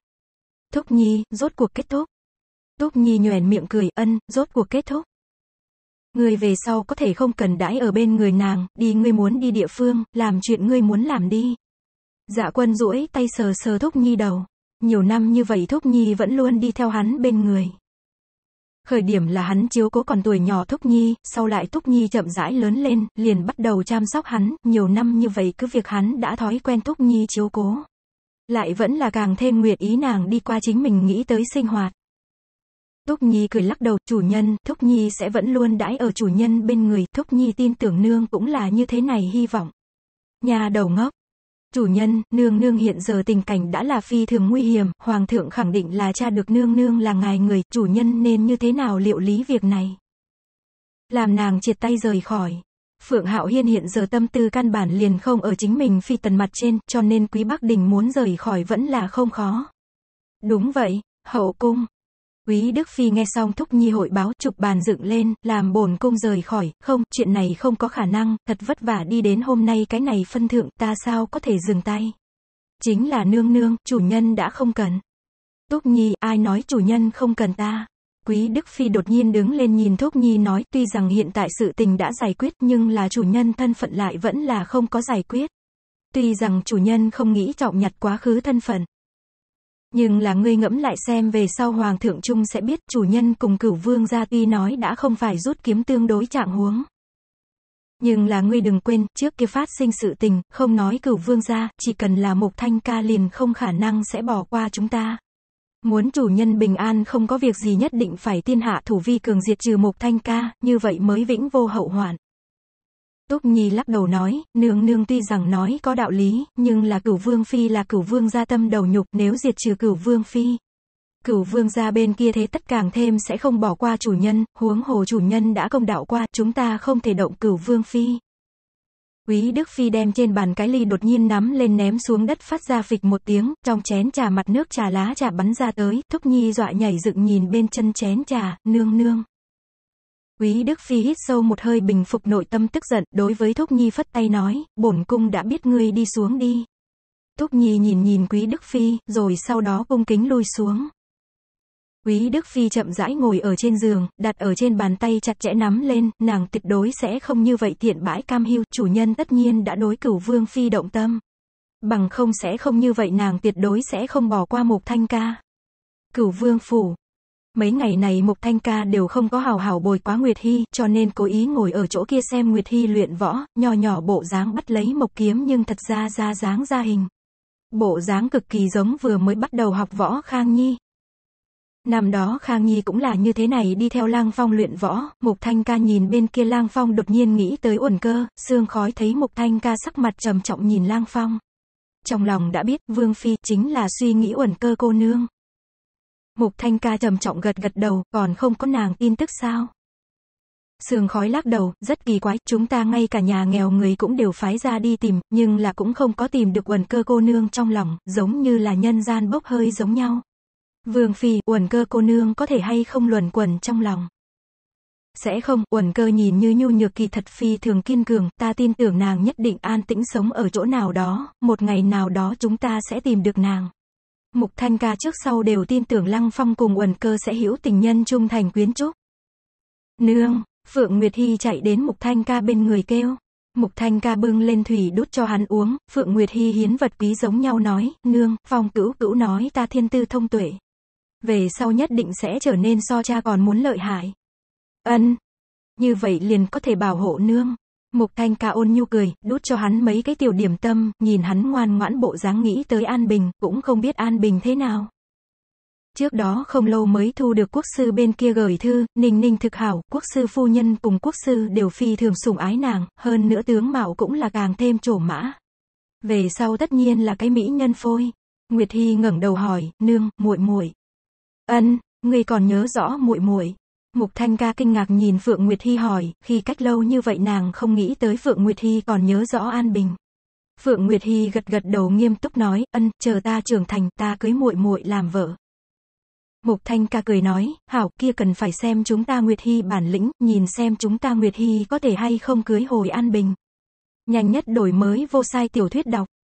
Thúc Nhi, rốt cuộc kết thúc. Thúc Nhi nhoèn miệng cười ân, rốt cuộc kết thúc. Người về sau có thể không cần đãi ở bên người nàng, đi ngươi muốn đi địa phương, làm chuyện ngươi muốn làm đi. Dạ quân duỗi tay sờ sờ Thúc Nhi đầu. Nhiều năm như vậy Thúc Nhi vẫn luôn đi theo hắn bên người. Khởi điểm là hắn chiếu cố còn tuổi nhỏ Thúc Nhi, sau lại Thúc Nhi chậm rãi lớn lên, liền bắt đầu chăm sóc hắn, nhiều năm như vậy cứ việc hắn đã thói quen Thúc Nhi chiếu cố. Lại vẫn là càng thêm nguyện ý nàng đi qua chính mình nghĩ tới sinh hoạt. Thúc Nhi cười lắc đầu, chủ nhân, Thúc Nhi sẽ vẫn luôn đãi ở chủ nhân bên người, Thúc Nhi tin tưởng nương cũng là như thế này hy vọng. Nhà đầu ngốc, Chủ nhân, nương nương hiện giờ tình cảnh đã là phi thường nguy hiểm, hoàng thượng khẳng định là cha được nương nương là ngài người, chủ nhân nên như thế nào liệu lý việc này? Làm nàng triệt tay rời khỏi. Phượng Hạo Hiên hiện giờ tâm tư căn bản liền không ở chính mình phi tần mặt trên, cho nên Quý Bắc Đình muốn rời khỏi vẫn là không khó. Đúng vậy, hậu cung, Quý Đức Phi nghe xong Thúc Nhi hội báo chụp bàn dựng lên, làm bổn cung rời khỏi, không, chuyện này không có khả năng, thật vất vả đi đến hôm nay cái này phân thượng, ta sao có thể dừng tay. Chính là nương nương, chủ nhân đã không cần. thúc Nhi, ai nói chủ nhân không cần ta. Quý Đức Phi đột nhiên đứng lên nhìn Thúc Nhi nói, tuy rằng hiện tại sự tình đã giải quyết nhưng là chủ nhân thân phận lại vẫn là không có giải quyết. Tuy rằng chủ nhân không nghĩ trọng nhặt quá khứ thân phận, nhưng là ngươi ngẫm lại xem về sau Hoàng thượng Trung sẽ biết chủ nhân cùng cửu vương gia tuy nói đã không phải rút kiếm tương đối trạng huống. Nhưng là ngươi đừng quên, trước kia phát sinh sự tình, không nói cửu vương gia, chỉ cần là mục thanh ca liền không khả năng sẽ bỏ qua chúng ta. Muốn chủ nhân bình an không có việc gì nhất định phải tiên hạ thủ vi cường diệt trừ mục thanh ca, như vậy mới vĩnh vô hậu hoạn. Túc Nhi lắc đầu nói, nương nương tuy rằng nói có đạo lý, nhưng là cửu vương phi là cửu vương gia tâm đầu nhục nếu diệt trừ cửu vương phi. Cửu vương gia bên kia thế tất càng thêm sẽ không bỏ qua chủ nhân, huống hồ chủ nhân đã công đạo qua, chúng ta không thể động cửu vương phi. Quý Đức Phi đem trên bàn cái ly đột nhiên nắm lên ném xuống đất phát ra phịch một tiếng, trong chén trà mặt nước trà lá trà bắn ra tới, Thúc Nhi dọa nhảy dựng nhìn bên chân chén trà, nương nương. Quý Đức Phi hít sâu một hơi bình phục nội tâm tức giận, đối với Thúc Nhi phất tay nói, bổn cung đã biết ngươi đi xuống đi. Thúc Nhi nhìn nhìn Quý Đức Phi, rồi sau đó cung kính lui xuống. Quý Đức Phi chậm rãi ngồi ở trên giường, đặt ở trên bàn tay chặt chẽ nắm lên, nàng tuyệt đối sẽ không như vậy thiện bãi cam hưu, chủ nhân tất nhiên đã đối cửu vương Phi động tâm. Bằng không sẽ không như vậy nàng tuyệt đối sẽ không bỏ qua một thanh ca. Cửu vương phủ, Mấy ngày này Mục Thanh Ca đều không có hào hào bồi quá Nguyệt Hy, cho nên cố ý ngồi ở chỗ kia xem Nguyệt Hy luyện võ, nho nhỏ bộ dáng bắt lấy mộc kiếm nhưng thật ra ra dáng ra hình. Bộ dáng cực kỳ giống vừa mới bắt đầu học võ Khang Nhi. Năm đó Khang Nhi cũng là như thế này đi theo Lang Phong luyện võ, Mục Thanh Ca nhìn bên kia Lang Phong đột nhiên nghĩ tới uẩn cơ, xương khói thấy Mục Thanh Ca sắc mặt trầm trọng nhìn Lang Phong. Trong lòng đã biết Vương Phi chính là suy nghĩ uẩn cơ cô nương. Mục Thanh Ca trầm trọng gật gật đầu, còn không có nàng tin tức sao? Sương khói lắc đầu, rất kỳ quái, chúng ta ngay cả nhà nghèo người cũng đều phái ra đi tìm, nhưng là cũng không có tìm được quần cơ cô nương trong lòng, giống như là nhân gian bốc hơi giống nhau. Vương Phi, quần cơ cô nương có thể hay không luẩn quẩn trong lòng? Sẽ không, quần cơ nhìn như nhu nhược kỳ thật Phi thường kiên cường, ta tin tưởng nàng nhất định an tĩnh sống ở chỗ nào đó, một ngày nào đó chúng ta sẽ tìm được nàng. Mục Thanh Ca trước sau đều tin tưởng Lăng Phong cùng Uẩn Cơ sẽ hữu tình nhân trung thành quyến trúc. Nương, Phượng Nguyệt Hy chạy đến Mục Thanh Ca bên người kêu. Mục Thanh Ca bưng lên thủy đút cho hắn uống, Phượng Nguyệt Hy hiến vật quý giống nhau nói, nương, phong cữu cữu nói ta thiên tư thông tuệ. Về sau nhất định sẽ trở nên so cha còn muốn lợi hại. Ân, như vậy liền có thể bảo hộ nương. Mục Thanh ca ôn nhu cười, đút cho hắn mấy cái tiểu điểm tâm, nhìn hắn ngoan ngoãn bộ dáng nghĩ tới An Bình, cũng không biết An Bình thế nào. Trước đó không lâu mới thu được quốc sư bên kia gửi thư, Ninh Ninh thực hảo, quốc sư phu nhân cùng quốc sư đều phi thường sủng ái nàng, hơn nữa tướng mạo cũng là càng thêm trổ mã. Về sau tất nhiên là cái mỹ nhân phôi. Nguyệt Hy ngẩng đầu hỏi, "Nương, muội muội." "Ân, ngươi còn nhớ rõ muội muội?" Mục Thanh Ca kinh ngạc nhìn Phượng Nguyệt Hy hỏi, khi cách lâu như vậy nàng không nghĩ tới Phượng Nguyệt Hy còn nhớ rõ An Bình. Phượng Nguyệt Hy gật gật đầu nghiêm túc nói, ân, chờ ta trưởng thành, ta cưới muội muội làm vợ. Mục Thanh Ca cười nói, hảo, kia cần phải xem chúng ta Nguyệt Hy bản lĩnh, nhìn xem chúng ta Nguyệt Hy có thể hay không cưới hồi An Bình. Nhanh nhất đổi mới vô sai tiểu thuyết đọc.